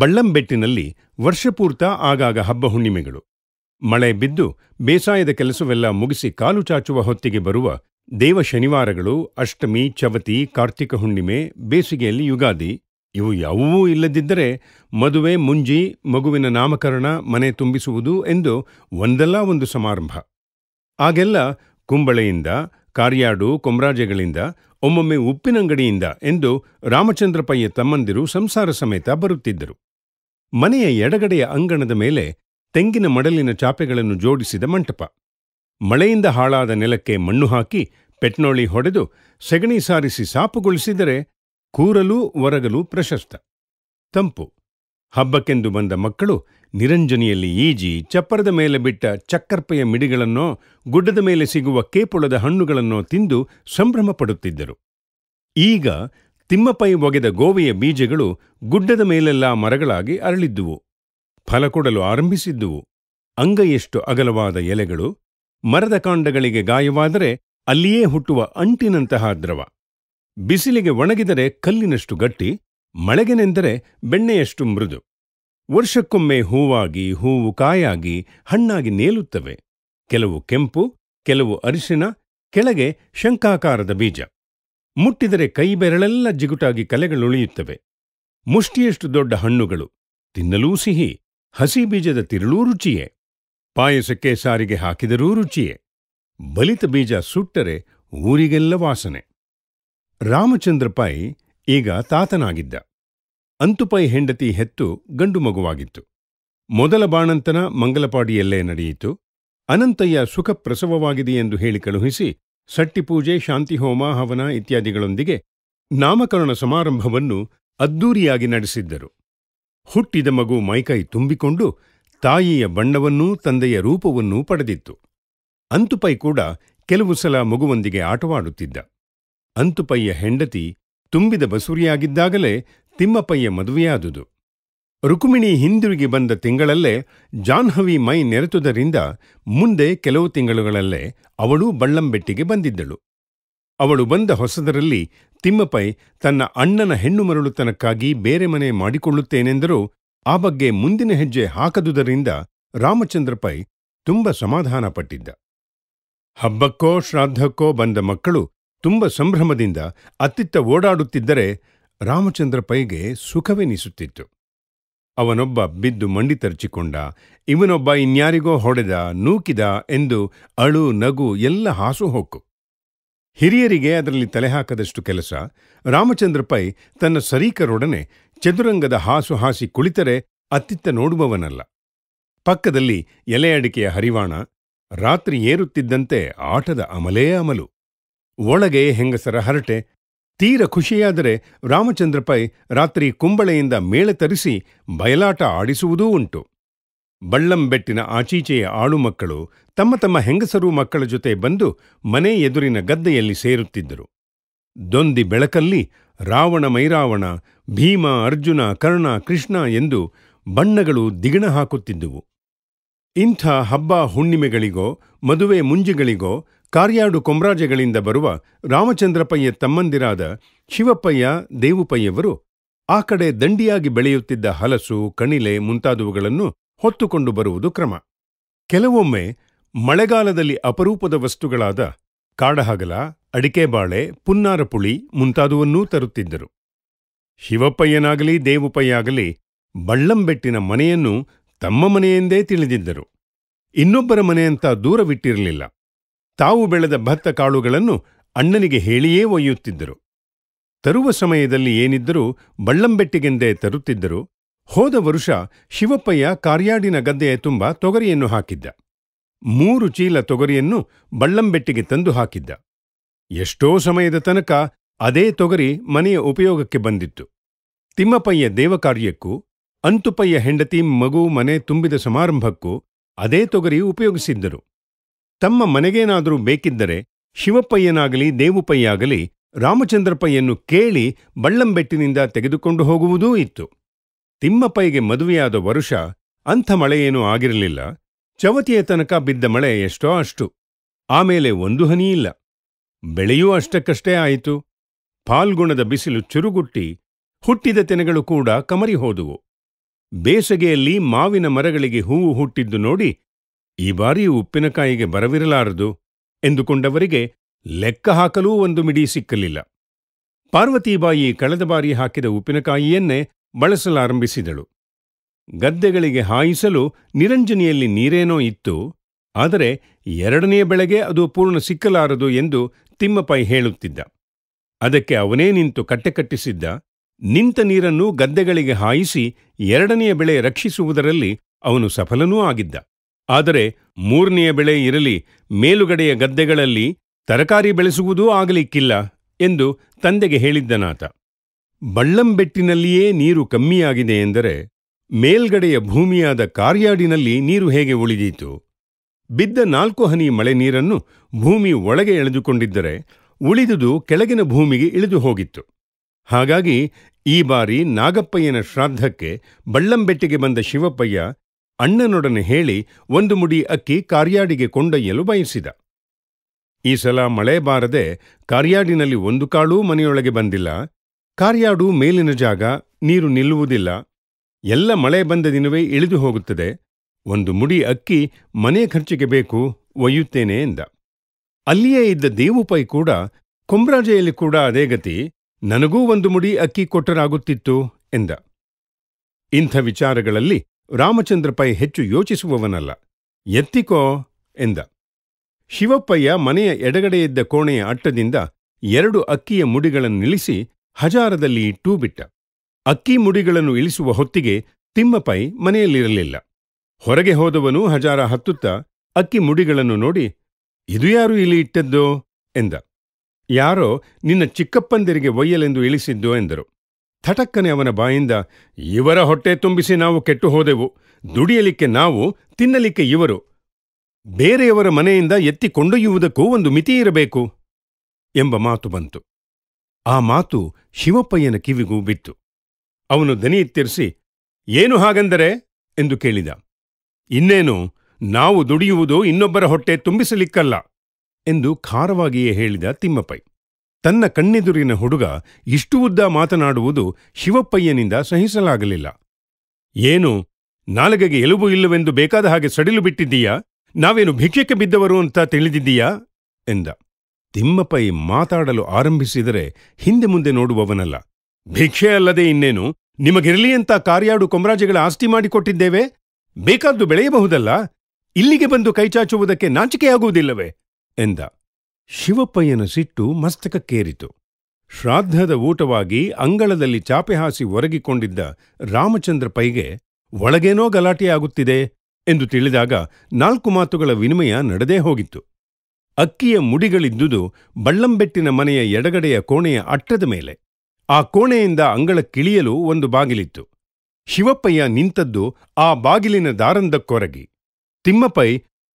ಬಳ್ಳಂಬೆಟ್ಟಿನಲ್ಲಿ ವರ್ಷಪೂರ್ತ ಆಗಾಗ ಹಬ್ಬ ಹುಣ್ಣಿಮೆಗಳು ಮಳೆ ಬಿದ್ದು ಬೇಸಾಯದ ಕೆಲಸವೆಲ್ಲ ಮುಗಿಸಿ ಕಾಲು ಚಾಚುವ ಹೊತ್ತಿಗೆ ಬರುವ ದೇವ ಶನಿವಾರಗಳು ಅಷ್ಟಮಿ ಚವತಿ ಕಾರ್ತಿಕ ಹುಣ್ಣಿಮೆ ಬೇಸಿಗೆಯಲ್ಲಿ ಯುಗಾದಿ ಇವು ಯಾವುವೂ ಇಲ್ಲದಿದ್ದರೆ ಮದುವೆ ಮುಂಜಿ ಮಗುವಿನ ನಾಮಕರಣ ಮನೆ ತುಂಬಿಸುವುದು ಎಂದು ಒಂದಲ್ಲ ಒಂದು ಸಮಾರಂಭ ಆಗೆಲ್ಲ ಕುಂಬಳೆಯಿಂದ ಕಾರ್ಯಾಡು ಕೊಮ್ರಾಜೆಗಳಿಂದ ಒಮ್ಮೊಮ್ಮೆ ಉಪ್ಪಿನಂಗಡಿಯಿಂದ ಎಂದು ರಾಮಚಂದ್ರಪಯ್ಯ ತಮ್ಮಂದಿರು ಸಂಸಾರ ಸಮೇತ ಬರುತ್ತಿದ್ದರು ಮನೆಯ ಎಡಗಡೆಯ ಅಂಗಣದ ಮೇಲೆ ತೆಂಗಿನ ಮಡಲಿನ ಚಾಪೆಗಳನ್ನು ಜೋಡಿಸಿದ ಮಂಟಪ ಮಳೆಯಿಂದ ಹಾಳಾದ ನೆಲಕ್ಕೆ ಮಣ್ಣು ಹಾಕಿ ಪೆಟ್ನೋಳಿ ಹೊಡೆದು ಸೆಗಣಿ ಸಾರಿಸಿ ಸಾಪುಗೊಳಿಸಿದರೆ ಕೂರಲೂ ಒರಗಲೂ ಪ್ರಶಸ್ತ ತಂಪು ಹಬ್ಬಕ್ಕೆಂದು ಬಂದ ಮಕ್ಕಳು ನಿರಂಜನಿಯಲ್ಲಿ ಈಜಿ ಚಪ್ಪರದ ಮೇಲೆ ಬಿಟ್ಟ ಚಕ್ಕರ್ಪೆಯ ಮಿಡಿಗಳನ್ನೋ ಗುಡ್ಡದ ಮೇಲೆ ಸಿಗುವ ಕೇಪುಳದ ಹಣ್ಣುಗಳನ್ನೋ ತಿಂದು ಸಂಭ್ರಮ ಪಡುತ್ತಿದ್ದರು ಈಗ ತಿಮ್ಮಪೈ ಒಗೆದ ಗೋವೆಯ ಬೀಜಗಳು ಗುಡ್ಡದ ಮೇಲೆಲ್ಲಾ ಮರಗಳಾಗಿ ಅರಳಿದ್ದುವು ಫಲ ಕೊಡಲು ಆರಂಭಿಸಿದ್ದುವು ಅಂಗೈಯಷ್ಟು ಅಗಲವಾದ ಎಲೆಗಳು ಮರದ ಕಾಂಡಗಳಿಗೆ ಗಾಯವಾದರೆ ಅಲ್ಲಿಯೇ ಹುಟ್ಟುವ ಅಂಟಿನಂತಹ ದ್ರವ ಬಿಸಿಲಿಗೆ ಒಣಗಿದರೆ ಕಲ್ಲಿನಷ್ಟು ಗಟ್ಟಿ ಮಳೆಗೆನೆಂದರೆ ಬೆಣ್ಣೆಯಷ್ಟು ಮೃದು ವರ್ಷಕ್ಕೊಮ್ಮೆ ಹೂವಾಗಿ ಹೂವು ಕಾಯಾಗಿ ಹಣ್ಣಾಗಿ ನೇಲುತ್ತವೆ ಕೆಲವು ಕೆಂಪು ಕೆಲವು ಅರಿಶಿನ ಕೆಳಗೆ ಶಂಕಾಕಾರದ ಬೀಜ ಮುಟ್ಟಿದರೆ ಕೈಬೆರಳೆಲ್ಲ ಜಿಗುಟಾಗಿ ಕಲೆಗಳುಳಿಯುತ್ತವೆ ಮುಷ್ಟಿಯಷ್ಟು ದೊಡ್ಡ ಹಣ್ಣುಗಳು ತಿನ್ನಲೂ ಸಿಹಿ ಹಸಿ ಬೀಜದ ತಿರುಳೂ ರುಚಿಯೇ ಪಾಯಸಕ್ಕೆ ಸಾರಿಗೆ ಹಾಕಿದರೂ ರುಚಿಯೇ ಬಲಿತ ಬೀಜ ಸುಟ್ಟರೆ ಊರಿಗೆಲ್ಲ ವಾಸನೆ ರಾಮಚಂದ್ರಪಾಯಿ ಈಗ ತಾತನಾಗಿದ್ದ ಅಂತುಪೈ ಹೆಂಡತಿ ಹೆತ್ತು ಗಂಡು ಮಗುವಾಗಿತ್ತು ಮೊದಲ ಬಾಣಂತನ ಮಂಗಲಪಾಡಿಯಲ್ಲೇ ನಡೆಯಿತು ಅನಂತಯ್ಯ ಸುಖ ಎಂದು ಹೇಳಿ ಕಳುಹಿಸಿ ಸಟ್ಟಿಪೂಜೆ ಶಾಂತಿಹೋಮ ಹವನ ಇತ್ಯಾದಿಗಳೊಂದಿಗೆ ನಾಮಕರಣ ಸಮಾರಂಭವನ್ನು ಅದ್ದೂರಿಯಾಗಿ ನಡೆಸಿದ್ದರು ಹುಟ್ಟಿದ ಮಗು ಮೈಕೈ ತುಂಬಿಕೊಂಡು ತಾಯಿಯ ಬಣ್ಣವನ್ನೂ ತಂದೆಯ ರೂಪವನ್ನೂ ಪಡೆದಿತ್ತು ಅಂತುಪೈ ಕೂಡ ಕೆಲವು ಸಲ ಮಗುವೊಂದಿಗೆ ಆಟವಾಡುತ್ತಿದ್ದ ಅಂತುಪೈಯ ಹೆಂಡತಿ ತುಂಬಿದ ಬಸುರಿಯಾಗಿದ್ದಾಗಲೇ ತಿಮ್ಮಪ್ಪಯ್ಯ ಮದುವೆಯಾದುದು ರುಕುಮಿಣಿ ಹಿಂದಿರುಗಿ ಬಂದ ತಿಂಗಳಲ್ಲೇ ಜಾನ್ಹವಿ ಮೈ ನೆರೆತುದರಿಂದ ಮುಂದೆ ಕೆಲವು ತಿಂಗಳುಗಳಲ್ಲೇ ಅವಳೂ ಬಳ್ಳಂಬೆಟ್ಟಿಗೆ ಬಂದಿದ್ದಳು ಅವಳು ಬಂದ ಹೊಸದರಲ್ಲಿ ತಿಮ್ಮಪೈ ತನ್ನ ಅಣ್ಣನ ಹೆಣ್ಣು ಮರಳುತನಕ್ಕಾಗಿ ಬೇರೆ ಮನೆ ಮಾಡಿಕೊಳ್ಳುತ್ತೇನೆಂದರೂ ಆ ಬಗ್ಗೆ ಮುಂದಿನ ಹೆಜ್ಜೆ ಹಾಕದುದರಿಂದ ರಾಮಚಂದ್ರಪೈ ತುಂಬ ಸಮಾಧಾನಪಟ್ಟಿದ್ದ ಹಬ್ಬಕ್ಕೋ ಶ್ರಾದ್ದಕ್ಕೋ ಬಂದ ಮಕ್ಕಳು ತುಂಬ ಸಂಭ್ರಮದಿಂದ ಅತ್ತಿತ್ತ ಓಡಾಡುತ್ತಿದ್ದರೆ ರಾಮಚಂದ್ರ ಪೈಗೆ ಸುಖವೆನಿಸುತ್ತಿತ್ತು ಅವನೊಬ್ಬ ಬಿದ್ದು ಮಂಡಿ ತರಚಿಕೊಂಡ ಇವನೊಬ್ಬ ಇನ್ಯಾರಿಗೋ ಹೊಡೆದ ನೂಕಿದ ಎಂದು ಅಳು ನಗು ಎಲ್ಲ ಹೋಕು ಹಿರಿಯರಿಗೆ ಅದರಲ್ಲಿ ತಲೆಹಾಕದಷ್ಟು ಕೆಲಸ ರಾಮಚಂದ್ರ ಪೈ ತನ್ನ ಸರೀಕರೊಡನೆ ಚದುರಂಗದ ಹಾಸು ಹಾಸಿ ಕುಳಿತರೆ ಅತ್ತಿತ್ತ ನೋಡುವವನಲ್ಲ ಪಕ್ಕದಲ್ಲಿ ಎಲೆ ಅಡಿಕೆಯ ಹರಿವಾಣ ರಾತ್ರಿ ಏರುತ್ತಿದ್ದಂತೆ ಆಟದ ಅಮಲೇ ಅಮಲು ಒಳಗೆ ಹೆಂಗಸರ ಹರಟೆ ತೀರ ಖುಷಿಯಾದರೆ ರಾಮಚಂದ್ರ ಪೈ ರಾತ್ರಿ ಕುಂಬಳೆಯಿಂದ ಮೇಳ ತರಿಸಿ ಬಯಲಾಟ ಆಡಿಸುವುದೂ ಉಂಟು ಬಳ್ಳಂಬೆಟ್ಟಿನ ಆಚೀಚೆಯ ಆಳು ಮಕ್ಕಳು ತಮ್ಮ ತಮ್ಮ ಹೆಂಗಸರು ಮಕ್ಕಳ ಜೊತೆ ಬಂದು ಮನೆ ಎದುರಿನ ಗದ್ದೆಯಲ್ಲಿ ಸೇರುತ್ತಿದ್ದರು ದೊಂದಿ ಬೆಳಕಲ್ಲಿ ರಾವಣ ಮೈರಾವಣ ಭೀಮ ಅರ್ಜುನ ಕರ್ಣ ಕೃಷ್ಣ ಎಂದು ಬಣ್ಣಗಳು ದಿಗಣ ಹಾಕುತ್ತಿದ್ದುವು ಇಂಥ ಹಬ್ಬ ಹುಣ್ಣಿಮೆಗಳಿಗೋ ಮದುವೆ ಮುಂಜಿಗಳಿಗೋ ಕಾರ್ಯಾಡು ಕೊಂಬ್ರಾಜೆಗಳಿಂದ ಬರುವ ರಾಮಚಂದ್ರಪಯ್ಯ ತಮ್ಮಂದಿರಾದ ಶಿವಪ್ಪಯ್ಯ ದೇವುಪಯ್ಯವರು ಆ ಕಡೆ ದಂಡಿಯಾಗಿ ಬೆಳೆಯುತ್ತಿದ್ದ ಹಲಸು ಕಣಿಲೆ ಮುಂತಾದವುಗಳನ್ನು ಹೊತ್ತುಕೊಂಡು ಬರುವುದು ಕ್ರಮ ಕೆಲವೊಮ್ಮೆ ಮಳೆಗಾಲದಲ್ಲಿ ಅಪರೂಪದ ವಸ್ತುಗಳಾದ ಕಾಡಹಗಲ ಅಡಿಕೆಬಾಳೆ ಪುನ್ನಾರಪುಳಿ ಮುಂತಾದುವನ್ನೂ ತರುತ್ತಿದ್ದರು ಶಿವಪ್ಪಯ್ಯನಾಗಲಿ ದೇವುಪಯ್ಯಾಗಲಿ ಬಳ್ಳಂಬೆಟ್ಟಿನ ಮನೆಯನ್ನು ತಮ್ಮ ಮನೆಯೆಂದೇ ತಿಳಿದಿದ್ದರು ಇನ್ನೊಬ್ಬರ ಮನೆಯಂತ ದೂರವಿಟ್ಟಿರಲಿಲ್ಲ ತಾವು ಬೆಳೆದ ಭತ್ತ ಕಾಳುಗಳನ್ನು ಅಣ್ಣನಿಗೆ ಹೇಳಿಯೇ ಒಯ್ಯುತ್ತಿದ್ದರು ತರುವ ಸಮಯದಲ್ಲಿ ಏನಿದ್ದರೂ ಬಳ್ಳಂಬೆಟ್ಟಿಗೆಂದೇ ತರುತ್ತಿದ್ದರು ಹೋದ ವರುಷ ಶಿವಪ್ಪಯ್ಯ ಕಾರ್ಯಾಡಿನ ಗದ್ದೆಯ ತುಂಬ ತೊಗರಿಯನ್ನು ಹಾಕಿದ್ದ ಮೂರು ಚೀಲ ತೊಗರಿಯನ್ನು ಬಳ್ಳಂಬೆಟ್ಟಿಗೆ ತಂದು ಹಾಕಿದ್ದ ಎಷ್ಟೋ ಸಮಯದ ತನಕ ಅದೇ ತೊಗರಿ ಮನೆಯ ಉಪಯೋಗಕ್ಕೆ ಬಂದಿತ್ತು ತಿಮ್ಮಪ್ಪಯ್ಯ ದೇವಕಾರ್ಯಕ್ಕೂ ಅಂತುಪಯ್ಯ ಹೆಂಡತಿ ಮಗು ಮನೆ ತುಂಬಿದ ಸಮಾರಂಭಕ್ಕೂ ಅದೇ ತೊಗರಿ ಉಪಯೋಗಿಸಿದ್ದರು ತಮ್ಮ ಮನೆಗೇನಾದರೂ ಬೇಕಿದ್ದರೆ ಶಿವಪ್ಪಯ್ಯನಾಗಲಿ ದೇವುಪಯ್ಯಾಗಲಿ ರಾಮಚಂದ್ರಪ್ಪಯ್ಯನ್ನು ಕೇಳಿ ಬಳ್ಳಂಬೆಟ್ಟಿನಿಂದ ತೆಗೆದುಕೊಂಡು ಹೋಗುವುದೂ ಇತ್ತು ತಿಮ್ಮಪ್ಪಯ್ಯಗೆ ಮದುವೆಯಾದ ವರುಷ ಅಂಥ ಮಳೆಯೇನೂ ಆಗಿರಲಿಲ್ಲ ಚವತಿಯ ತನಕ ಬಿದ್ದ ಮಳೆ ಎಷ್ಟೋ ಅಷ್ಟು ಆಮೇಲೆ ಒಂದು ಹನಿಯಿಲ್ಲ ಬೆಳೆಯೂ ಅಷ್ಟಕ್ಕಷ್ಟೇ ಆಯಿತು ಫಾಲ್ಗುಣದ ಬಿಸಿಲು ಚುರುಗುಟ್ಟಿ ಹುಟ್ಟಿದ ತೆನೆಗಳು ಕೂಡ ಕಮರಿ ಹೋದುವು ಬೇಸಗೆಯಲ್ಲಿ ಮಾವಿನ ಮರಗಳಿಗೆ ಹೂವು ಹುಟ್ಟಿದ್ದು ನೋಡಿ ಈ ಬಾರಿ ಉಪ್ಪಿನಕಾಯಿಗೆ ಬರವಿರಲಾರದು ಎಂದುಕೊಂಡವರಿಗೆ ಲೆಕ್ಕ ಹಾಕಲೂ ಒಂದು ಮಿಡಿ ಸಿಕ್ಕಲಿಲ್ಲ ಪಾರ್ವತಿಬಾಯಿ ಕಳೆದ ಬಾರಿ ಹಾಕಿದ ಉಪ್ಪಿನಕಾಯಿಯನ್ನೇ ಬಳಸಲಾರಂಭಿಸಿದಳು ಗದ್ದೆಗಳಿಗೆ ಹಾಯಿಸಲು ನಿರಂಜನಿಯಲ್ಲಿ ನೀರೇನೋ ಇತ್ತು ಆದರೆ ಎರಡನೆಯ ಬೆಳೆಗೆ ಅದು ಪೂರ್ಣ ಸಿಕ್ಕಲಾರದು ಎಂದು ತಿಮ್ಮಪ್ಪಾಯಿ ಹೇಳುತ್ತಿದ್ದ ಅದಕ್ಕೆ ಅವನೇ ನಿಂತು ಕಟ್ಟಿಸಿದ್ದ ನಿಂತ ನೀರನ್ನು ಗದ್ದೆಗಳಿಗೆ ಹಾಯಿಸಿ ಎರಡನೆಯ ಬೆಳೆ ರಕ್ಷಿಸುವುದರಲ್ಲಿ ಅವನು ಸಫಲನೂ ಆಗಿದ್ದ ಆದರೆ ಮೂರನೆಯ ಬೆಳೆ ಇರಲಿ ಮೇಲುಗಡೆಯ ಗದ್ದೆಗಳಲ್ಲಿ ತರಕಾರಿ ಬೆಳೆಸುವುದೂ ಆಗಲಿಕ್ಕಿಲ್ಲ ಎಂದು ತಂದೆಗೆ ಹೇಳಿದ್ದನಾತ ಬಳ್ಳಂಬೆಟ್ಟಿನಲ್ಲಿಯೇ ನೀರು ಕಮ್ಮಿಯಾಗಿದೆ ಎಂದರೆ ಮೇಲ್ಗಡೆಯ ಭೂಮಿಯಾದ ಕಾರ್ಯಾಡಿನಲ್ಲಿ ನೀರು ಹೇಗೆ ಉಳಿದೀತು ಬಿದ್ದ ನಾಲ್ಕು ಹನಿ ಮಳೆ ನೀರನ್ನು ಭೂಮಿ ಒಳಗೆ ಎಳೆದುಕೊಂಡಿದ್ದರೆ ಉಳಿದುದು ಕೆಳಗಿನ ಭೂಮಿಗೆ ಇಳಿದು ಹೋಗಿತ್ತು ಹಾಗಾಗಿ ಈ ಬಾರಿ ನಾಗಪ್ಪಯ್ಯನ ಶ್ರಾದ್ದಕ್ಕೆ ಬಳ್ಳಂಬೆಟ್ಟಿಗೆ ಬಂದ ಶಿವಪ್ಪಯ್ಯ ಅಣ್ಣನೊಡನೆ ಹೇಳಿ ಒಂದು ಮುಡಿ ಅಕ್ಕಿ ಕಾರ್ಯಾಡಿಗೆ ಕೊಂಡೊಯ್ಯಲು ಬಯಸಿದ ಈ ಸಲ ಮಳೆ ಬಾರದೆ ಕಾರ್ಯಾಡಿನಲ್ಲಿ ಒಂದು ಕಾಳೂ ಮನೆಯೊಳಗೆ ಬಂದಿಲ್ಲ ಕಾರ್ಯಾಡು ಮೇಲಿನ ಜಾಗ ನೀರು ನಿಲ್ಲುವುದಿಲ್ಲ ಎಲ್ಲ ಮಳೆ ಬಂದ ದಿನವೇ ಇಳಿದು ಹೋಗುತ್ತದೆ ಒಂದು ಮುಡಿ ಅಕ್ಕಿ ಮನೆ ಖರ್ಚಿಗೆ ಬೇಕು ಒಯ್ಯುತ್ತೇನೆ ಎಂದ ಅಲ್ಲಿಯೇ ಇದ್ದ ದೇವುಪೈ ಕೂಡ ಕುಂಬ್ರಾಜೆಯಲ್ಲಿ ಕೂಡ ಅದೇ ಗತಿ ನನಗೂ ಒಂದು ಮುಡಿ ಅಕ್ಕಿ ಕೊಟ್ಟರಾಗುತ್ತಿತ್ತು ಎಂದ ಇಂಥ ವಿಚಾರಗಳಲ್ಲಿ ರಾಮಚಂದ್ರ ಹೆಚ್ಚು ಯೋಚಿಸುವವನಲ್ಲ ಎತ್ತಿಕೋ ಎಂದ ಶಿವಪ್ಪಯ್ಯ ಮನೆಯ ಎಡಗಡೆಯಿದ್ದ ಕೋಣೆಯ ಅಟ್ಟದಿಂದ ಎರಡು ಅಕ್ಕಿಯ ಮುಡಿಗಳನ್ನು ನಿಲ್ಲಿಸಿ ಹಜಾರದಲ್ಲಿ ಇಟ್ಟೂ ಬಿಟ್ಟ ಅಕ್ಕಿ ಮುಡಿಗಳನ್ನು ಇಳಿಸುವ ಹೊತ್ತಿಗೆ ತಿಮ್ಮಪೈ ಮನೆಯಲ್ಲಿರಲಿಲ್ಲ ಹೊರಗೆ ಹೋದವನು ಹಜಾರ ಹತ್ತುತ್ತ ಅಕ್ಕಿ ಮುಡಿಗಳನ್ನು ನೋಡಿ ಇದು ಯಾರು ಇಲ್ಲಿ ಇಟ್ಟದ್ದೋ ಎಂದ ಯಾರೋ ನಿನ್ನ ಚಿಕ್ಕಪ್ಪಂದಿರಿಗೆ ಒಯ್ಯಲೆಂದು ಇಳಿಸಿದ್ದೋ ಎಂದರು ಥಟಕ್ಕನೆ ಅವನ ಬಾಯಿಂದ ಇವರ ಹೊಟ್ಟೆ ತುಂಬಿಸಿ ನಾವು ಕೆಟ್ಟು ಹೋದೆವು ದುಡಿಯಲಿಕ್ಕೆ ನಾವು ತಿನ್ನಲಿಕ್ಕೆ ಇವರು ಬೇರೆಯವರ ಮನೆಯಿಂದ ಎತ್ತಿ ಕೊಂಡೊಯ್ಯುವುದಕ್ಕೂ ಒಂದು ಮಿತಿ ಇರಬೇಕು ಎಂಬ ಮಾತು ಬಂತು ಆ ಮಾತು ಶಿವಪ್ಪಯ್ಯನ ಕಿವಿಗೂ ಬಿತ್ತು ಅವನು ದನಿ ಎತ್ತಿರಿಸಿ ಏನು ಹಾಗೆಂದರೆ ಎಂದು ಕೇಳಿದ ಇನ್ನೇನು ನಾವು ದುಡಿಯುವುದು ಇನ್ನೊಬ್ಬರ ಹೊಟ್ಟೆ ತುಂಬಿಸಲಿಕ್ಕಲ್ಲ ಎಂದು ಖಾರವಾಗಿಯೇ ಹೇಳಿದ ತಿಮ್ಮಪ್ಪೈ ತನ್ನ ಕಣ್ಣೆದುರಿನ ಹುಡುಗ ಇಷ್ಟು ಉದ್ದ ಮಾತನಾಡುವುದು ಶಿವಪ್ಪಯ್ಯನಿಂದ ಸಹಿಸಲಾಗಲಿಲ್ಲ ಏನು ನಾಲಗೆಗೆ ಎಲುಬು ಇಲ್ಲವೆಂದು ಬೇಕಾದ ಹಾಗೆ ಸಡಿಲು ಬಿಟ್ಟಿದ್ದೀಯಾ ನಾವೇನು ಭಿಕ್ಷಕ್ಕೆ ಬಿದ್ದವರು ಅಂತ ತಿಳಿದಿದ್ದೀಯಾ ಎಂದ ತಿಮ್ಮಪ್ಪಯ್ಯ ಮಾತಾಡಲು ಆರಂಭಿಸಿದರೆ ಹಿಂದೆ ಮುಂದೆ ನೋಡುವವನಲ್ಲ ಭಿಕ್ಷೆ ಅಲ್ಲದೆ ಇನ್ನೇನು ನಿಮಗಿರಲಿ ಅಂತ ಕಾರ್ಯಾಡು ಕೊಮ್ರಾಜೆಗಳ ಆಸ್ತಿ ಮಾಡಿಕೊಟ್ಟಿದ್ದೇವೆ ಬೇಕಾದ್ದು ಬೆಳೆಯಬಹುದಲ್ಲ ಇಲ್ಲಿಗೆ ಬಂದು ಕೈಚಾಚುವುದಕ್ಕೆ ನಾಚಿಕೆಯಾಗುವುದಿಲ್ಲವೆ ಎಂದ ಶಿವಪ್ಪಯ್ಯನ ಸಿಟ್ಟು ಮಸ್ತಕಕ್ಕೇರಿತು ಶ್ರಾದ್ದದ ಊಟವಾಗಿ ಅಂಗಳದಲ್ಲಿ ಚಾಪೆ ಹಾಸಿ ಒರಗಿಕೊಂಡಿದ್ದ ರಾಮಚಂದ್ರ ಪೈಗೆ ಒಳಗೇನೋ ಗಲಾಟೆಯಾಗುತ್ತಿದೆ ಎಂದು ತಿಳಿದಾಗ ನಾಲ್ಕು ಮಾತುಗಳ ವಿನಿಮಯ ನಡೆದೇ ಹೋಗಿತ್ತು ಅಕ್ಕಿಯ ಮುಡಿಗಳಿದ್ದುದು ಬಳ್ಳಂಬೆಟ್ಟಿನ ಮನೆಯ ಎಡಗಡೆಯ ಕೋಣೆಯ ಅಟ್ಟದ ಮೇಲೆ ಆ ಕೋಣೆಯಿಂದ ಅಂಗಳಕ್ಕಿಳಿಯಲು ಒಂದು ಬಾಗಿಲಿತ್ತು ಶಿವಪ್ಪಯ್ಯ ನಿಂತದ್ದು ಆ ಬಾಗಿಲಿನ ದಾರಂದಕ್ಕೊರಗಿ ತಿಮ್ಮಪ್ಪೈ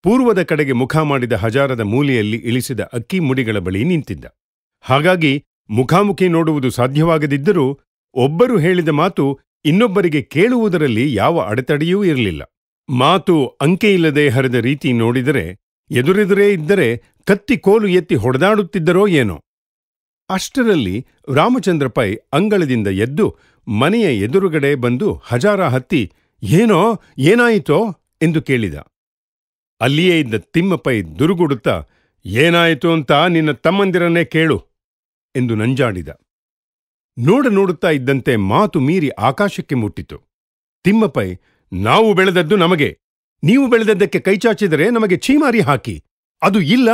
ಪೂರ್ವದ ಕಡೆಗೆ ಮುಖ ಮಾಡಿದ ಹಜಾರದ ಮೂಲೆಯಲ್ಲಿ ಇಳಿಸಿದ ಅಕ್ಕಿ ಮುಡಿಗಳ ಬಳಿ ನಿಂತಿದ್ದ ಹಾಗಾಗಿ ಮುಖಾಮುಖಿ ನೋಡುವುದು ಸಾಧ್ಯವಾಗದಿದ್ದರೂ ಒಬ್ಬರು ಹೇಳಿದ ಮಾತು ಇನ್ನೊಬ್ಬರಿಗೆ ಕೇಳುವುದರಲ್ಲಿ ಯಾವ ಅಡೆತಡೆಯೂ ಇರಲಿಲ್ಲ ಮಾತು ಅಂಕೆಯಿಲ್ಲದೆ ಹರಿದ ರೀತಿ ನೋಡಿದರೆ ಎದುರೆದುರೇ ಇದ್ದರೆ ಕತ್ತಿ ಕೋಲು ಎತ್ತಿ ಹೊಡೆದಾಡುತ್ತಿದ್ದರೋ ಏನೋ ಅಷ್ಟರಲ್ಲಿ ರಾಮಚಂದ್ರ ಪೈ ಅಂಗಳದಿಂದ ಎದ್ದು ಮನೆಯ ಎದುರುಗಡೆ ಬಂದು ಹಜಾರ ಹತ್ತಿ ಏನೋ ಏನಾಯಿತೋ ಎಂದು ಕೇಳಿದ ಅಲ್ಲಿಯೇ ಇದ್ದ ತಿಮ್ಮಪ್ಪೈ ದುರುಗುಡುತ್ತಾ ಏನಾಯಿತು ಅಂತ ನಿನ್ನ ತಮ್ಮಂದಿರನ್ನೇ ಕೇಳು ಎಂದು ನಂಜಾಡಿದ ನೋಡ ನೋಡುತ್ತಾ ಇದ್ದಂತೆ ಮಾತು ಮೀರಿ ಆಕಾಶಕ್ಕೆ ಮುಟ್ಟಿತು ತಿಮ್ಮಪ್ಪೈ ನಾವು ಬೆಳೆದದ್ದು ನಮಗೆ ನೀವು ಬೆಳೆದದ್ದಕ್ಕೆ ಕೈಚಾಚಿದರೆ ನಮಗೆ ಛೀಮಾರಿ ಹಾಕಿ ಅದು ಇಲ್ಲ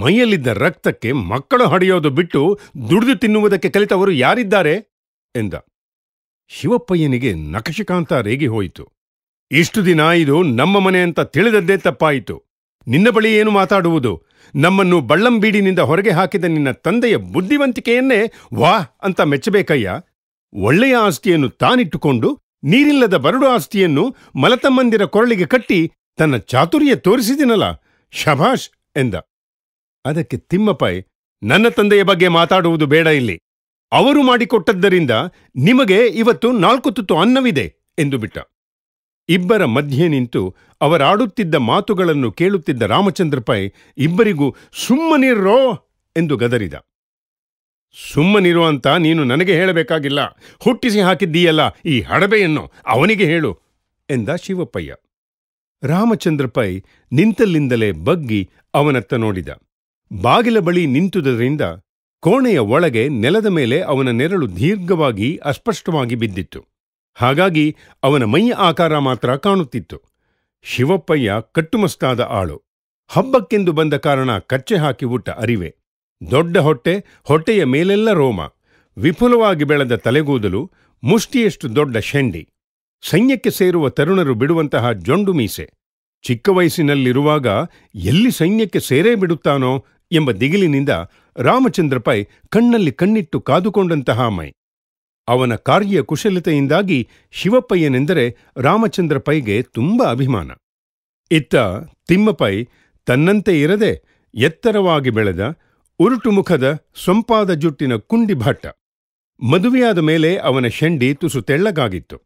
ಮೈಯಲ್ಲಿದ್ದ ರಕ್ತಕ್ಕೆ ಮಕ್ಕಳು ಹಡೆಯೋದು ಬಿಟ್ಟು ದುಡಿದು ತಿನ್ನುವುದಕ್ಕೆ ಕಲಿತವರು ಯಾರಿದ್ದಾರೆ ಎಂದ ಶಿವಪ್ಪಯ್ಯನಿಗೆ ನಕಶಿಕಾಂತ ರೇಗಿ ಹೋಯಿತು ಇಷ್ಟು ದಿನ ಇದು ನಮ್ಮ ಮನೆ ಅಂತ ತಿಳಿದದ್ದೇ ತಪ್ಪಾಯಿತು ನಿನ್ನ ಬಳಿ ಏನು ಮಾತಾಡುವುದು ನಮ್ಮನ್ನು ಬಳ್ಳಂಬೀಡಿನಿಂದ ಹೊರಗೆ ಹಾಕಿದ ನಿನ್ನ ತಂದೆಯ ಬುದ್ಧಿವಂತಿಕೆಯನ್ನೇ ವಾ ಅಂತ ಮೆಚ್ಚಬೇಕಯ್ಯ ಒಳ್ಳೆಯ ಆಸ್ತಿಯನ್ನು ತಾನಿಟ್ಟುಕೊಂಡು ನೀರಿಲ್ಲದ ಬರಡು ಆಸ್ತಿಯನ್ನು ಮಲತಮ್ಮಂದಿರ ಕೊರಳಿಗೆ ಕಟ್ಟಿ ತನ್ನ ಚಾತುರ್ಯ ತೋರಿಸಿದಿನಲ್ಲ ಶಭಾಷ್ ಎಂದ ಅದಕ್ಕೆ ತಿಮ್ಮಪ್ಪಾಯ್ ನನ್ನ ತಂದೆಯ ಬಗ್ಗೆ ಮಾತಾಡುವುದು ಬೇಡ ಇಲ್ಲಿ ಅವರು ಮಾಡಿಕೊಟ್ಟದ್ದರಿಂದ ನಿಮಗೆ ಇವತ್ತು ನಾಲ್ಕು ತುತ್ತು ಅನ್ನವಿದೆ ಎಂದು ಬಿಟ್ಟ ಇಬ್ಬರ ಮಧ್ಯೆ ನಿಂತು ಅವರಾಡುತ್ತಿದ್ದ ಮಾತುಗಳನ್ನು ಕೇಳುತ್ತಿದ್ದ ರಾಮಚಂದ್ರ ಪೈ ಇಬ್ಬರಿಗೂ ಸುಮ್ಮನಿರ್ರೋ ಎಂದು ಗದರಿದ ಸುಮ್ಮನಿರೋ ಅಂತ ನೀನು ನನಗೆ ಹೇಳಬೇಕಾಗಿಲ್ಲ ಹುಟ್ಟಿಸಿ ಹಾಕಿದ್ದೀಯಲ್ಲ ಈ ಹಡಬೆಯನ್ನು ಅವನಿಗೆ ಹೇಳು ಎಂದ ಶಿವಪ್ಪಯ್ಯ ರಾಮಚಂದ್ರ ಪೈ ನಿಂತಲ್ಲಿಂದಲೇ ಬಗ್ಗಿ ಅವನತ್ತ ನೋಡಿದ ಬಾಗಿಲ ಬಳಿ ನಿಂತುದರಿಂದ ಕೋಣೆಯ ಒಳಗೆ ನೆಲದ ಮೇಲೆ ಅವನ ನೆರಳು ದೀರ್ಘವಾಗಿ ಅಸ್ಪಷ್ಟವಾಗಿ ಬಿದ್ದಿತ್ತು ಹಾಗಾಗಿ ಅವನ ಮೈ ಆಕಾರ ಮಾತ್ರ ಕಾಣುತ್ತಿತ್ತು ಶಿವಪ್ಪಯ್ಯ ಕಟ್ಟುಮಸ್ತಾದ ಆಳು ಹಬ್ಬಕ್ಕೆಂದು ಬಂದ ಕಾರಣ ಕಚ್ಚೆ ಹಾಕಿ ಊಟ ಅರಿವೆ ದೊಡ್ಡ ಹೊಟ್ಟೆ ಹೊಟ್ಟೆಯ ಮೇಲೆಲ್ಲ ರೋಮ ವಿಪುಲವಾಗಿ ಬೆಳೆದ ತಲೆಗೂದಲು ಮುಷ್ಟಿಯಷ್ಟು ದೊಡ್ಡ ಶೆಂಡಿ ಸೈನ್ಯಕ್ಕೆ ಸೇರುವ ತರುಣರು ಬಿಡುವಂತಹ ಜೊಂಡು ಮೀಸೆ ಚಿಕ್ಕ ವಯಸ್ಸಿನಲ್ಲಿರುವಾಗ ಎಲ್ಲಿ ಸೈನ್ಯಕ್ಕೆ ಸೇರೇ ಬಿಡುತ್ತಾನೋ ಎಂಬ ದಿಗಿಲಿನಿಂದ ರಾಮಚಂದ್ರಪೈ ಕಣ್ಣಲ್ಲಿ ಕಣ್ಣಿಟ್ಟು ಕಾದುಕೊಂಡಂತಹ ಮೈ ಅವನ ಕಾರ್ಯ ಕುಶಲತೆಯಿಂದಾಗಿ ಶಿವಪ್ಪಯ್ಯನೆಂದರೆ ರಾಮಚಂದ್ರ ಪೈಗೆ ತುಂಬ ಅಭಿಮಾನ ಇತ್ತ ತಿಮ್ಮಪೈ ತನ್ನಂತೆ ಇರದೆ ಎತ್ತರವಾಗಿ ಬೆಳೆದ ಉರುಟುಮುಖದ ಸೊಂಪಾದ ಜುಟ್ಟಿನ ಕುಂಡಿ ಭಟ್ಟ ಮದುವೆಯಾದ ಮೇಲೆ ಅವನ ಶಂಡಿ ತುಸು ತೆಳ್ಳಗಾಗಿತ್ತು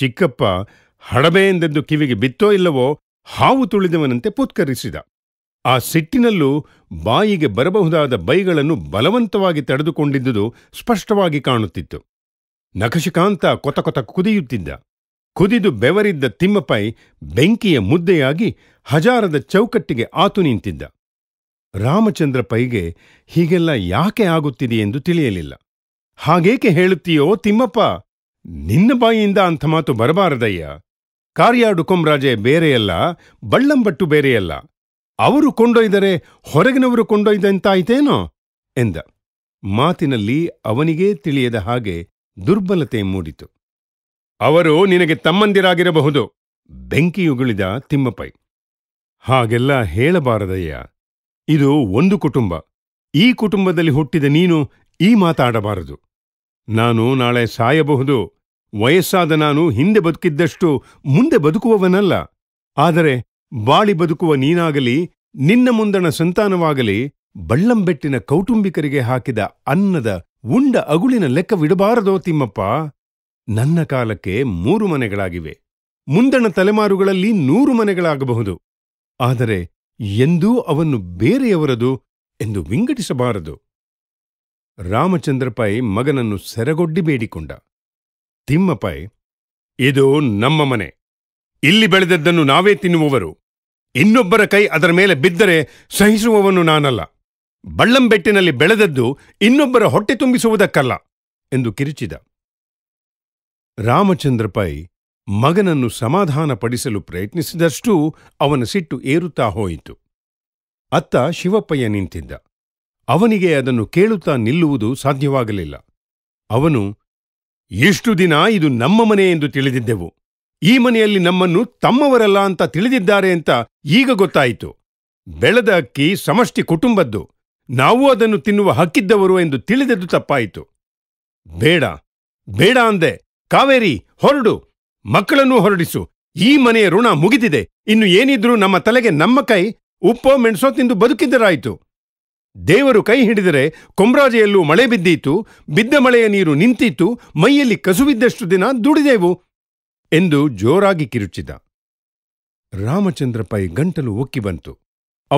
ಚಿಕ್ಕಪ್ಪ ಹಡಬೆ ಕಿವಿಗೆ ಬಿತ್ತೋ ಇಲ್ಲವೋ ಹಾವು ತುಳಿದವನಂತೆ ಪುತ್ಕರಿಸಿದ ಆ ಸಿಟ್ಟಿನಲ್ಲೂ ಬಾಯಿಗೆ ಬರಬಹುದಾದ ಬೈಗಳನ್ನು ಬಲವಂತವಾಗಿ ತಡೆದುಕೊಂಡಿದ್ದುದು ಸ್ಪಷ್ಟವಾಗಿ ಕಾಣುತ್ತಿತ್ತು ನಖಶಿಕಾಂತ ಕೊತ ಕೊತ ಕುದಿಯುತ್ತಿದ್ದ ಕುದಿದು ಬೆವರಿದ್ದ ತಿಮ್ಮಪೈ ಬೆಂಕಿಯ ಮುದ್ದೆಯಾಗಿ ಹಜಾರದ ಚೌಕಟ್ಟಿಗೆ ಆತು ನಿಂತಿದ್ದ ರಾಮಚಂದ್ರ ಪೈಗೆ ಹೀಗೆಲ್ಲ ಯಾಕೆ ಆಗುತ್ತಿದೆ ಎಂದು ತಿಳಿಯಲಿಲ್ಲ ಹಾಗೇಕೆ ಹೇಳುತ್ತೀಯೋ ತಿಮ್ಮಪ್ಪ ನಿನ್ನ ಬಾಯಿಯಿಂದ ಅಂಥ ಮಾತು ಬರಬಾರದಯ್ಯ ಕಾರ್ಯಾಡು ಕೊಂಬ್ರಾಜೆ ಬೇರೆಯಲ್ಲ ಬಳ್ಳಂಬಟ್ಟು ಬೇರೆಯಲ್ಲ ಅವರು ಕೊಂಡೊಯ್ದರೆ ಹೊರಗಿನವರು ಕೊಂಡೊಯ್ದಂತಾಯ್ತೇನೋ ಎಂದ ಮಾತಿನಲ್ಲಿ ಅವನಿಗೇ ತಿಳಿಯದ ಹಾಗೆ ದುರ್ಬಲತೆ ಮೂಡಿತು ಅವರು ನಿನಗೆ ತಮ್ಮಂದಿರಾಗಿರಬಹುದು ಬೆಂಕಿಯುಗುಳಿದ ತಿಮ್ಮಪ್ಪೈ ಹಾಗೆಲ್ಲ ಹೇಳಬಾರದಯ್ಯ ಇದು ಒಂದು ಕುಟುಂಬ ಈ ಕುಟುಂಬದಲ್ಲಿ ಹುಟ್ಟಿದ ನೀನು ಈ ಮಾತಾಡಬಾರದು ನಾನು ನಾಳೆ ಸಾಯಬಹುದು ವಯಸ್ಸಾದ ನಾನು ಹಿಂದೆ ಬದುಕಿದ್ದಷ್ಟು ಮುಂದೆ ಬದುಕುವವನಲ್ಲ ಆದರೆ ಬಾಳಿ ಬದುಕುವ ನೀನಾಗಲಿ ನಿನ್ನ ಮುಂದಣ ಸಂತಾನವಾಗಲಿ ಬಳ್ಳಂಬೆಟ್ಟಿನ ಕೌಟುಂಬಿಕರಿಗೆ ಹಾಕಿದ ಅನ್ನದ ಉಂಡ ಅಗುಳಿನ ಲೆಕ್ಕವಿಡಬಾರದೋ ತಿಮ್ಮಪ್ಪ ನನ್ನ ಕಾಲಕ್ಕೆ ಮೂರು ಮನೆಗಳಾಗಿವೆ ಮುಂದಣ ತಲೆಮಾರುಗಳಲ್ಲಿ ನೂರು ಮನೆಗಳಾಗಬಹುದು ಆದರೆ ಎಂದೂ ಅವನ್ನು ಬೇರೆಯವರದು ಎಂದು ವಿಂಗಡಿಸಬಾರದು ರಾಮಚಂದ್ರಪೈ ಮಗನನ್ನು ಸೆರಗೊಡ್ಡಿ ಬೇಡಿಕೊಂಡ ತಿಮ್ಮಪೈ ಇದು ನಮ್ಮ ಮನೆ ಇಲ್ಲಿ ಬೆಳೆದದ್ದನ್ನು ನಾವೇ ತಿನ್ನುವವರು ಇನ್ನೊಬ್ಬರ ಕೈ ಅದರ ಮೇಲೆ ಬಿದ್ದರೆ ಸಹಿಸುವವನು ನಾನಲ್ಲ ಬಳ್ಳಂಬೆಟ್ಟಿನಲ್ಲಿ ಬೆಳೆದದ್ದು ಇನ್ನೊಬ್ಬರ ಹೊಟ್ಟೆ ತುಂಬಿಸುವುದಕ್ಕಲ್ಲ ಎಂದು ಕಿರಿಚಿದ ರಾಮಚಂದ್ರ ಪೈ ಮಗನನ್ನು ಸಮಾಧಾನಪಡಿಸಲು ಪ್ರಯತ್ನಿಸಿದಷ್ಟೂ ಅವನ ಸಿಟ್ಟು ಏರುತ್ತಾ ಹೋಯಿತು ಅತ್ತ ಶಿವಪ್ಪಯ್ಯ ನಿಂತಿದ್ದ ಅವನಿಗೆ ಅದನ್ನು ಕೇಳುತ್ತಾ ನಿಲ್ಲುವುದು ಸಾಧ್ಯವಾಗಲಿಲ್ಲ ಅವನು ಇಷ್ಟು ದಿನ ಇದು ನಮ್ಮ ಮನೆ ಎಂದು ತಿಳಿದಿದ್ದೆವು ಈ ಮನೆಯಲ್ಲಿ ನಮ್ಮನ್ನು ತಮ್ಮವರಲ್ಲ ಅಂತ ತಿಳಿದಿದ್ದಾರೆ ಅಂತ ಈಗ ಗೊತ್ತಾಯಿತು ಬೆಳೆದ ಅಕ್ಕಿ ಸಮಷ್ಟಿ ಕುಟುಂಬದ್ದು ನಾವು ಅದನ್ನು ತಿನ್ನುವ ಹಕ್ಕಿದ್ದವರು ಎಂದು ತಿಳಿದದ್ದು ತಪ್ಪಾಯಿತು ಬೇಡ ಬೇಡ ಅಂದೆ ಕಾವೇರಿ ಹೊರಡು ಮಕ್ಕಳನ್ನೂ ಹೊರಡಿಸು ಈ ಮನೆಯ ಋಣ ಮುಗಿದಿದೆ ಇನ್ನು ಏನಿದ್ರೂ ನಮ್ಮ ತಲೆಗೆ ನಮ್ಮ ಕೈ ಉಪ್ಪೋ ಮೆಣಸೋ ತಿಂದು ಬದುಕಿದ್ದರಾಯಿತು ದೇವರು ಕೈ ಹಿಡಿದರೆ ಕೊಂಬ್ರಾಜೆಯಲ್ಲೂ ಮಳೆ ಬಿದ್ದೀತು ಬಿದ್ದ ಮಳೆಯ ನೀರು ನಿಂತಿತ್ತು ಮೈಯಲ್ಲಿ ಕಸುವಿದ್ದಷ್ಟು ದಿನ ದುಡಿದೆವು ಎಂದು ಜೋರಾಗಿ ಕಿರುಚಿದ ರಾಮಚಂದ್ರ ಗಂಟಲು ಒಕ್ಕಿ ಬಂತು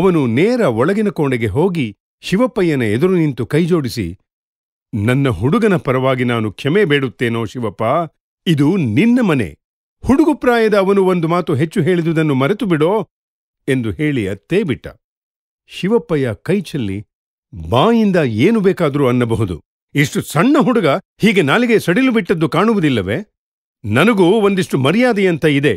ಅವನು ನೇರ ಒಳಗಿನ ಕೋಣೆಗೆ ಹೋಗಿ ಶಿವಪ್ಪಯ್ಯನ ಎದುರು ನಿಂತು ಕೈಜೋಡಿಸಿ ನನ್ನ ಹುಡುಗನ ಪರವಾಗಿ ನಾನು ಕ್ಷಮೆ ಬೇಡುತ್ತೇನೋ ಶಿವಪ್ಪ ಇದು ನಿನ್ನ ಮನೆ ಹುಡುಗು ಪ್ರಾಯದ ಅವನು ಒಂದು ಮಾತು ಹೆಚ್ಚು ಹೇಳಿದುದನ್ನು ಮರೆತು ಬಿಡೋ ಎಂದು ಹೇಳಿ ಅತ್ತೇ ಬಿಟ್ಟ ಶಿವಪ್ಪಯ್ಯ ಕೈಚಲ್ಲಿ ಬಾಯಿಂದ ಏನು ಬೇಕಾದರೂ ಅನ್ನಬಹುದು ಇಷ್ಟು ಸಣ್ಣ ಹುಡುಗ ಹೀಗೆ ನಾಲಿಗೆ ಸಡಿಲು ಬಿಟ್ಟದ್ದು ಕಾಣುವುದಿಲ್ಲವೇ ನನಗೂ ಒಂದಿಷ್ಟು ಮರ್ಯಾದೆಯಂತ ಇದೆ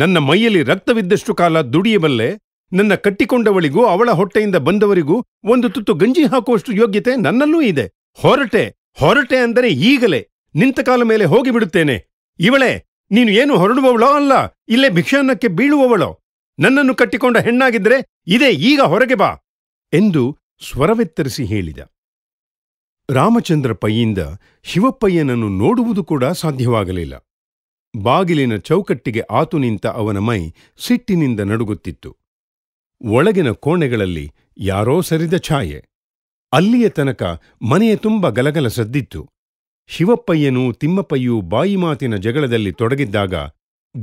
ನನ್ನ ಮೈಯಲ್ಲಿ ರಕ್ತವಿದ್ದಷ್ಟು ಕಾಲ ದುಡಿಯಬಲ್ಲೆ ನನ್ನ ಕಟ್ಟಿಕೊಂಡವಳಿಗೂ ಅವಳ ಹೊಟ್ಟೆಯಿಂದ ಬಂದವರಿಗೂ ಒಂದು ತುತ್ತು ಗಂಜಿ ಹಾಕುವಷ್ಟು ಯೋಗ್ಯತೆ ನನ್ನಲ್ಲೂ ಇದೆ ಹೊರಟೆ ಹೊರಟೆ ಅಂದರೆ ಈಗಲೇ ನಿಂತ ಕಾಲ ಮೇಲೆ ಹೋಗಿಬಿಡುತ್ತೇನೆ ಇವಳೇ ನೀನು ಏನು ಹೊರಡುವವಳೋ ಅಲ್ಲ ಇಲ್ಲೇ ಭಿಕ್ಷಾನ್ನಕ್ಕೆ ಬೀಳುವವಳೋ ನನ್ನನ್ನು ಕಟ್ಟಿಕೊಂಡ ಹೆಣ್ಣಾಗಿದ್ದರೆ ಇದೇ ಈಗ ಹೊರಗೆ ಬಾ ಎಂದು ಸ್ವರವೆತ್ತರಿಸಿ ಹೇಳಿದ ರಾಮಚಂದ್ರ ಪೈಯಿಂದ ಶಿವಪ್ಪಯ್ಯನನ್ನು ನೋಡುವುದು ಕೂಡ ಸಾಧ್ಯವಾಗಲಿಲ್ಲ ಬಾಗಿಲಿನ ಚೌಕಟ್ಟಿಗೆ ಆತು ನಿಂತ ಅವನ ಮೈ ಸಿಟ್ಟಿನಿಂದ ನಡುಗುತ್ತಿತ್ತು ಒಳಗಿನ ಕೋಣೆಗಳಲ್ಲಿ ಯಾರೋ ಸರಿದ ಛಾಯೆ ಅಲ್ಲಿಯ ತನಕ ಮನೆಯ ತುಂಬ ಗಲಗಲ ಸದ್ದಿತ್ತು ಶಿವಪ್ಪಯ್ಯನೂ ತಿಮ್ಮಪ್ಪಯ್ಯೂ ಬಾಯಿ ಮಾತಿನ ಜಗಳದಲ್ಲಿ ತೊಡಗಿದ್ದಾಗ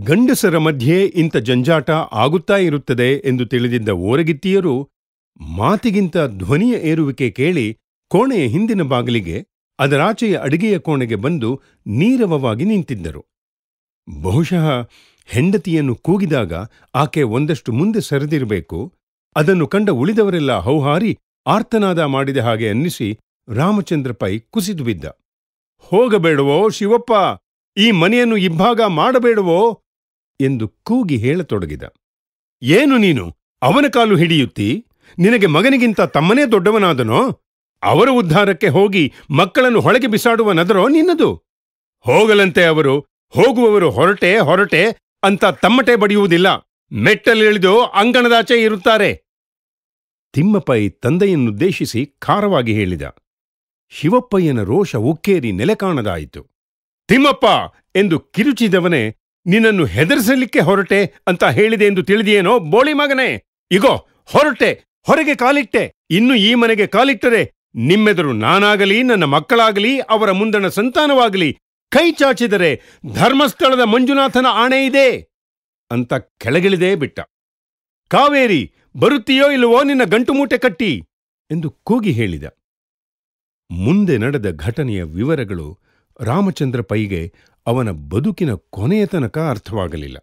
ಗಂಡಸರ ಮಧ್ಯೆ ಇಂಥ ಜಂಜಾಟ ಆಗುತ್ತಾ ಇರುತ್ತದೆ ಎಂದು ತಿಳಿದಿದ್ದ ಓರಗಿತ್ತಿಯರು ಮಾತಿಗಿಂತ ಧ್ವನಿಯ ಏರುವಿಕೆ ಕೇಳಿ ಕೋಣೆಯ ಹಿಂದಿನ ಬಾಗಿಲಿಗೆ ಅದರಾಚೆಯ ಅಡಿಗೆಯ ಕೋಣೆಗೆ ಬಂದು ನೀರವವಾಗಿ ನಿಂತಿದ್ದರು ಬಹುಶಃ ಹೆಂಡತಿಯನ್ನು ಕೂಗಿದಾಗ ಆಕೆ ಒಂದಷ್ಟು ಮುಂದೆ ಸರಿದಿರಬೇಕು ಅದನ್ನು ಕಂಡ ಉಳಿದವರೆಲ್ಲ ಹೌಹಾರಿ ಆರ್ತನಾದ ಮಾಡಿದ ಹಾಗೆ ಅನ್ನಿಸಿ ರಾಮಚಂದ್ರ ಪೈ ಕುಸಿದು ಬಿದ್ದ ಹೋಗಬೇಡವೋ ಶಿವಪ್ಪ ಈ ಮನೆಯನ್ನು ಇಬ್ಬಾಗ ಮಾಡಬೇಡವೋ ಎಂದು ಕೂಗಿ ಹೇಳತೊಡಗಿದ ಏನು ನೀನು ಅವನ ಕಾಲು ಹಿಡಿಯುತ್ತಿ ನಿನಗೆ ಮಗನಿಗಿಂತ ತಮ್ಮನೇ ದೊಡ್ಡವನಾದನೋ ಅವರ ಉದ್ಧಾರಕ್ಕೆ ಹೋಗಿ ಮಕ್ಕಳನ್ನು ಹೊಳಗೆ ಬಿಸಾಡುವ ನದರೋ ನಿನ್ನದು ಹೋಗಲಂತೆ ಅವರು ಹೋಗುವವರು ಹೊರಟೆ ಹೊರಟೆ ಅಂತ ತಮ್ಮಟೆ ಬಡಿಯುವುದಿಲ್ಲ ಮೆಟ್ಟಲಿಳಿದು ಅಂಗಣದಾಚೆ ಇರುತ್ತಾರೆ ತಿಮ್ಮಪ್ಪ ತಂದೆಯನ್ನುದ್ದೇಶಿಸಿ ಖಾರವಾಗಿ ಹೇಳಿದ ಶಿವಪ್ಪಯ್ಯನ ರೋಷ ಉಕ್ಕೇರಿ ಕಾಣದಾಯಿತು ತಿಮ್ಮಪ್ಪ ಎಂದು ಕಿರುಚಿದವನೇ ನಿನ್ನನ್ನು ಹೆದರಿಸಲಿಕ್ಕೆ ಹೊರಟೆ ಅಂತ ಹೇಳಿದೆ ಎಂದು ತಿಳಿದಿಯೇನೋ ಬೋಳಿ ಮಗನೇ ಇಗೋ ಹೊರಟೆ ಹೊರಗೆ ಕಾಲಿಟ್ಟೆ ಇನ್ನು ಈ ಮನೆಗೆ ಕಾಲಿಟ್ಟರೆ ನಿಮ್ಮೆದುರು ನಾನಾಗಲಿ ನನ್ನ ಮಕ್ಕಳಾಗಲಿ ಅವರ ಮುಂದಣ ಸಂತಾನವಾಗಲಿ ಕೈ ಚಾಚಿದರೆ ಧರ್ಮಸ್ಥಳದ ಮಂಜುನಾಥನ ಆಣೆ ಇದೆ ಅಂತ ಕೆಳಗಿಳಿದೇ ಬಿಟ್ಟ ಕಾವೇರಿ ಬರುತ್ತೀಯೋ ಇಲ್ಲವೋ ನಿನ್ನ ಗಂಟು ಮೂಟೆ ಕಟ್ಟಿ ಎಂದು ಕೂಗಿ ಹೇಳಿದ ಮುಂದೆ ನಡೆದ ಘಟನೆಯ ವಿವರಗಳು ರಾಮಚಂದ್ರ ಪೈಗೆ ಅವನ ಬದುಕಿನ ಕೊನೆಯ ತನಕ ಅರ್ಥವಾಗಲಿಲ್ಲ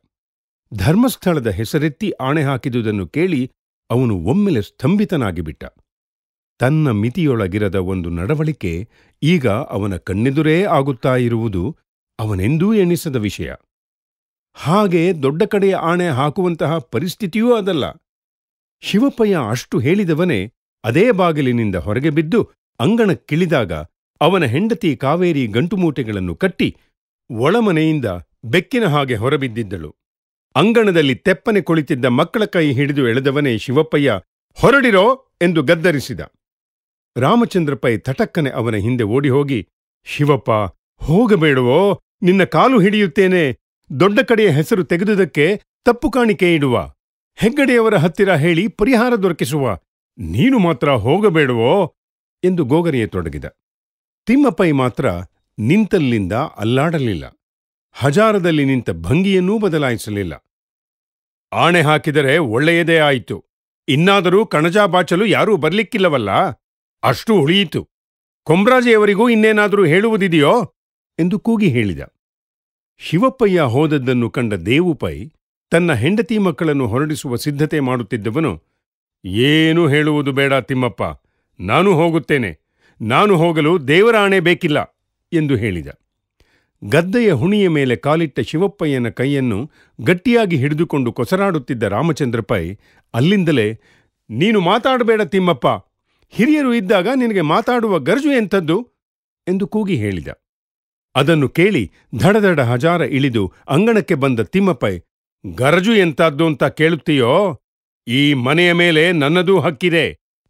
ಧರ್ಮಸ್ಥಳದ ಹೆಸರೆತ್ತಿ ಆಣೆ ಹಾಕಿದುದನ್ನು ಕೇಳಿ ಅವನು ಒಮ್ಮೆಲೆ ಸ್ತಂಭಿತನಾಗಿಬಿಟ್ಟ ತನ್ನ ಮಿತಿಯೊಳಗಿರದ ಒಂದು ನಡವಳಿಕೆ ಈಗ ಅವನ ಕಣ್ಣೆದುರೇ ಆಗುತ್ತಾ ಇರುವುದು ಅವನೆಂದೂ ಎಣಿಸದ ವಿಷಯ ಹಾಗೆ ದೊಡ್ಡ ಕಡೆಯ ಆಣೆ ಹಾಕುವಂತಹ ಪರಿಸ್ಥಿತಿಯೂ ಅದಲ್ಲ ಶಿವಪ್ಪಯ್ಯ ಅಷ್ಟು ಹೇಳಿದವನೇ ಅದೇ ಬಾಗಿಲಿನಿಂದ ಹೊರಗೆ ಬಿದ್ದು ಅಂಗಣಕ್ಕಿಳಿದಾಗ ಅವನ ಹೆಂಡತಿ ಕಾವೇರಿ ಗಂಟುಮೂಟೆಗಳನ್ನು ಕಟ್ಟಿ ಒಳಮನೆಯಿಂದ ಬೆಕ್ಕಿನ ಹಾಗೆ ಹೊರಬಿದ್ದಿದ್ದಳು ಅಂಗಣದಲ್ಲಿ ತೆಪ್ಪನೆ ಕುಳಿತಿದ್ದ ಮಕ್ಕಳ ಕೈ ಹಿಡಿದು ಎಳೆದವನೇ ಶಿವಪ್ಪಯ್ಯ ಹೊರಡಿರೋ ಎಂದು ಗದ್ದರಿಸಿದ ರಾಮಚಂದ್ರ ಪೈ ತಟಕ್ಕನೆ ಅವನ ಹಿಂದೆ ಓಡಿ ಹೋಗಿ ಶಿವಪ್ಪ ಹೋಗಬೇಡವೋ ನಿನ್ನ ಕಾಲು ಹಿಡಿಯುತ್ತೇನೆ ದೊಡ್ಡ ಕಡೆಯ ಹೆಸರು ತೆಗೆದುದಕ್ಕೆ ತಪ್ಪು ಕಾಣಿಕೆ ಇಡುವ ಹೆಗ್ಗಡೆಯವರ ಹತ್ತಿರ ಹೇಳಿ ಪರಿಹಾರ ದೊರಕಿಸುವ ನೀನು ಮಾತ್ರ ಹೋಗಬೇಡವೋ ಎಂದು ಗೋಗರೆಯ ತೊಡಗಿದ ತಿಮ್ಮಪ್ಪೈ ಮಾತ್ರ ನಿಂತಲ್ಲಿಂದ ಅಲ್ಲಾಡಲಿಲ್ಲ ಹಜಾರದಲ್ಲಿ ನಿಂತ ಭಂಗಿಯನ್ನೂ ಬದಲಾಯಿಸಲಿಲ್ಲ ಆಣೆ ಹಾಕಿದರೆ ಒಳ್ಳೆಯದೇ ಆಯಿತು ಇನ್ನಾದರೂ ಕಣಜಾ ಬಾಚಲು ಯಾರೂ ಬರ್ಲಿಕ್ಕಿಲ್ಲವಲ್ಲ ಅಷ್ಟು ಉಳಿಯಿತು ಕೊಮ್ರಾಜೆಯವರಿಗೂ ಇನ್ನೇನಾದರೂ ಹೇಳುವುದಿದೆಯೋ ಎಂದು ಕೂಗಿ ಹೇಳಿದ ಶಿವಪ್ಪಯ್ಯ ಹೋದದ್ದನ್ನು ಕಂಡ ದೇವುಪೈ ತನ್ನ ಹೆಂಡತಿ ಮಕ್ಕಳನ್ನು ಹೊರಡಿಸುವ ಸಿದ್ಧತೆ ಮಾಡುತ್ತಿದ್ದವನು ಏನೂ ಹೇಳುವುದು ಬೇಡ ತಿಮ್ಮಪ್ಪ ನಾನು ಹೋಗುತ್ತೇನೆ ನಾನು ಹೋಗಲು ದೇವರ ಆಣೆ ಬೇಕಿಲ್ಲ ಎಂದು ಹೇಳಿದ ಗದ್ದೆಯ ಹುಣಿಯ ಮೇಲೆ ಕಾಲಿಟ್ಟ ಶಿವಪ್ಪಯ್ಯನ ಕೈಯನ್ನು ಗಟ್ಟಿಯಾಗಿ ಹಿಡಿದುಕೊಂಡು ಕೊಸರಾಡುತ್ತಿದ್ದ ರಾಮಚಂದ್ರಪೈ ಅಲ್ಲಿಂದಲೇ ನೀನು ಮಾತಾಡಬೇಡ ತಿಮ್ಮಪ್ಪ ಹಿರಿಯರು ಇದ್ದಾಗ ನಿನಗೆ ಮಾತಾಡುವ ಗರ್ಜು ಎಂಥದ್ದು ಎಂದು ಕೂಗಿ ಹೇಳಿದ ಅದನ್ನು ಕೇಳಿ ಧಡಧಡ ಹಜಾರ ಇಳಿದು ಅಂಗಣಕ್ಕೆ ಬಂದ ತಿಮ್ಮಪ್ಪೈ ಗರಜು ಎಂತಾದ್ದು ಅಂತ ಕೇಳುತ್ತೀಯೋ ಈ ಮನೆಯ ಮೇಲೆ ನನ್ನದೂ ಹಕ್ಕಿದೆ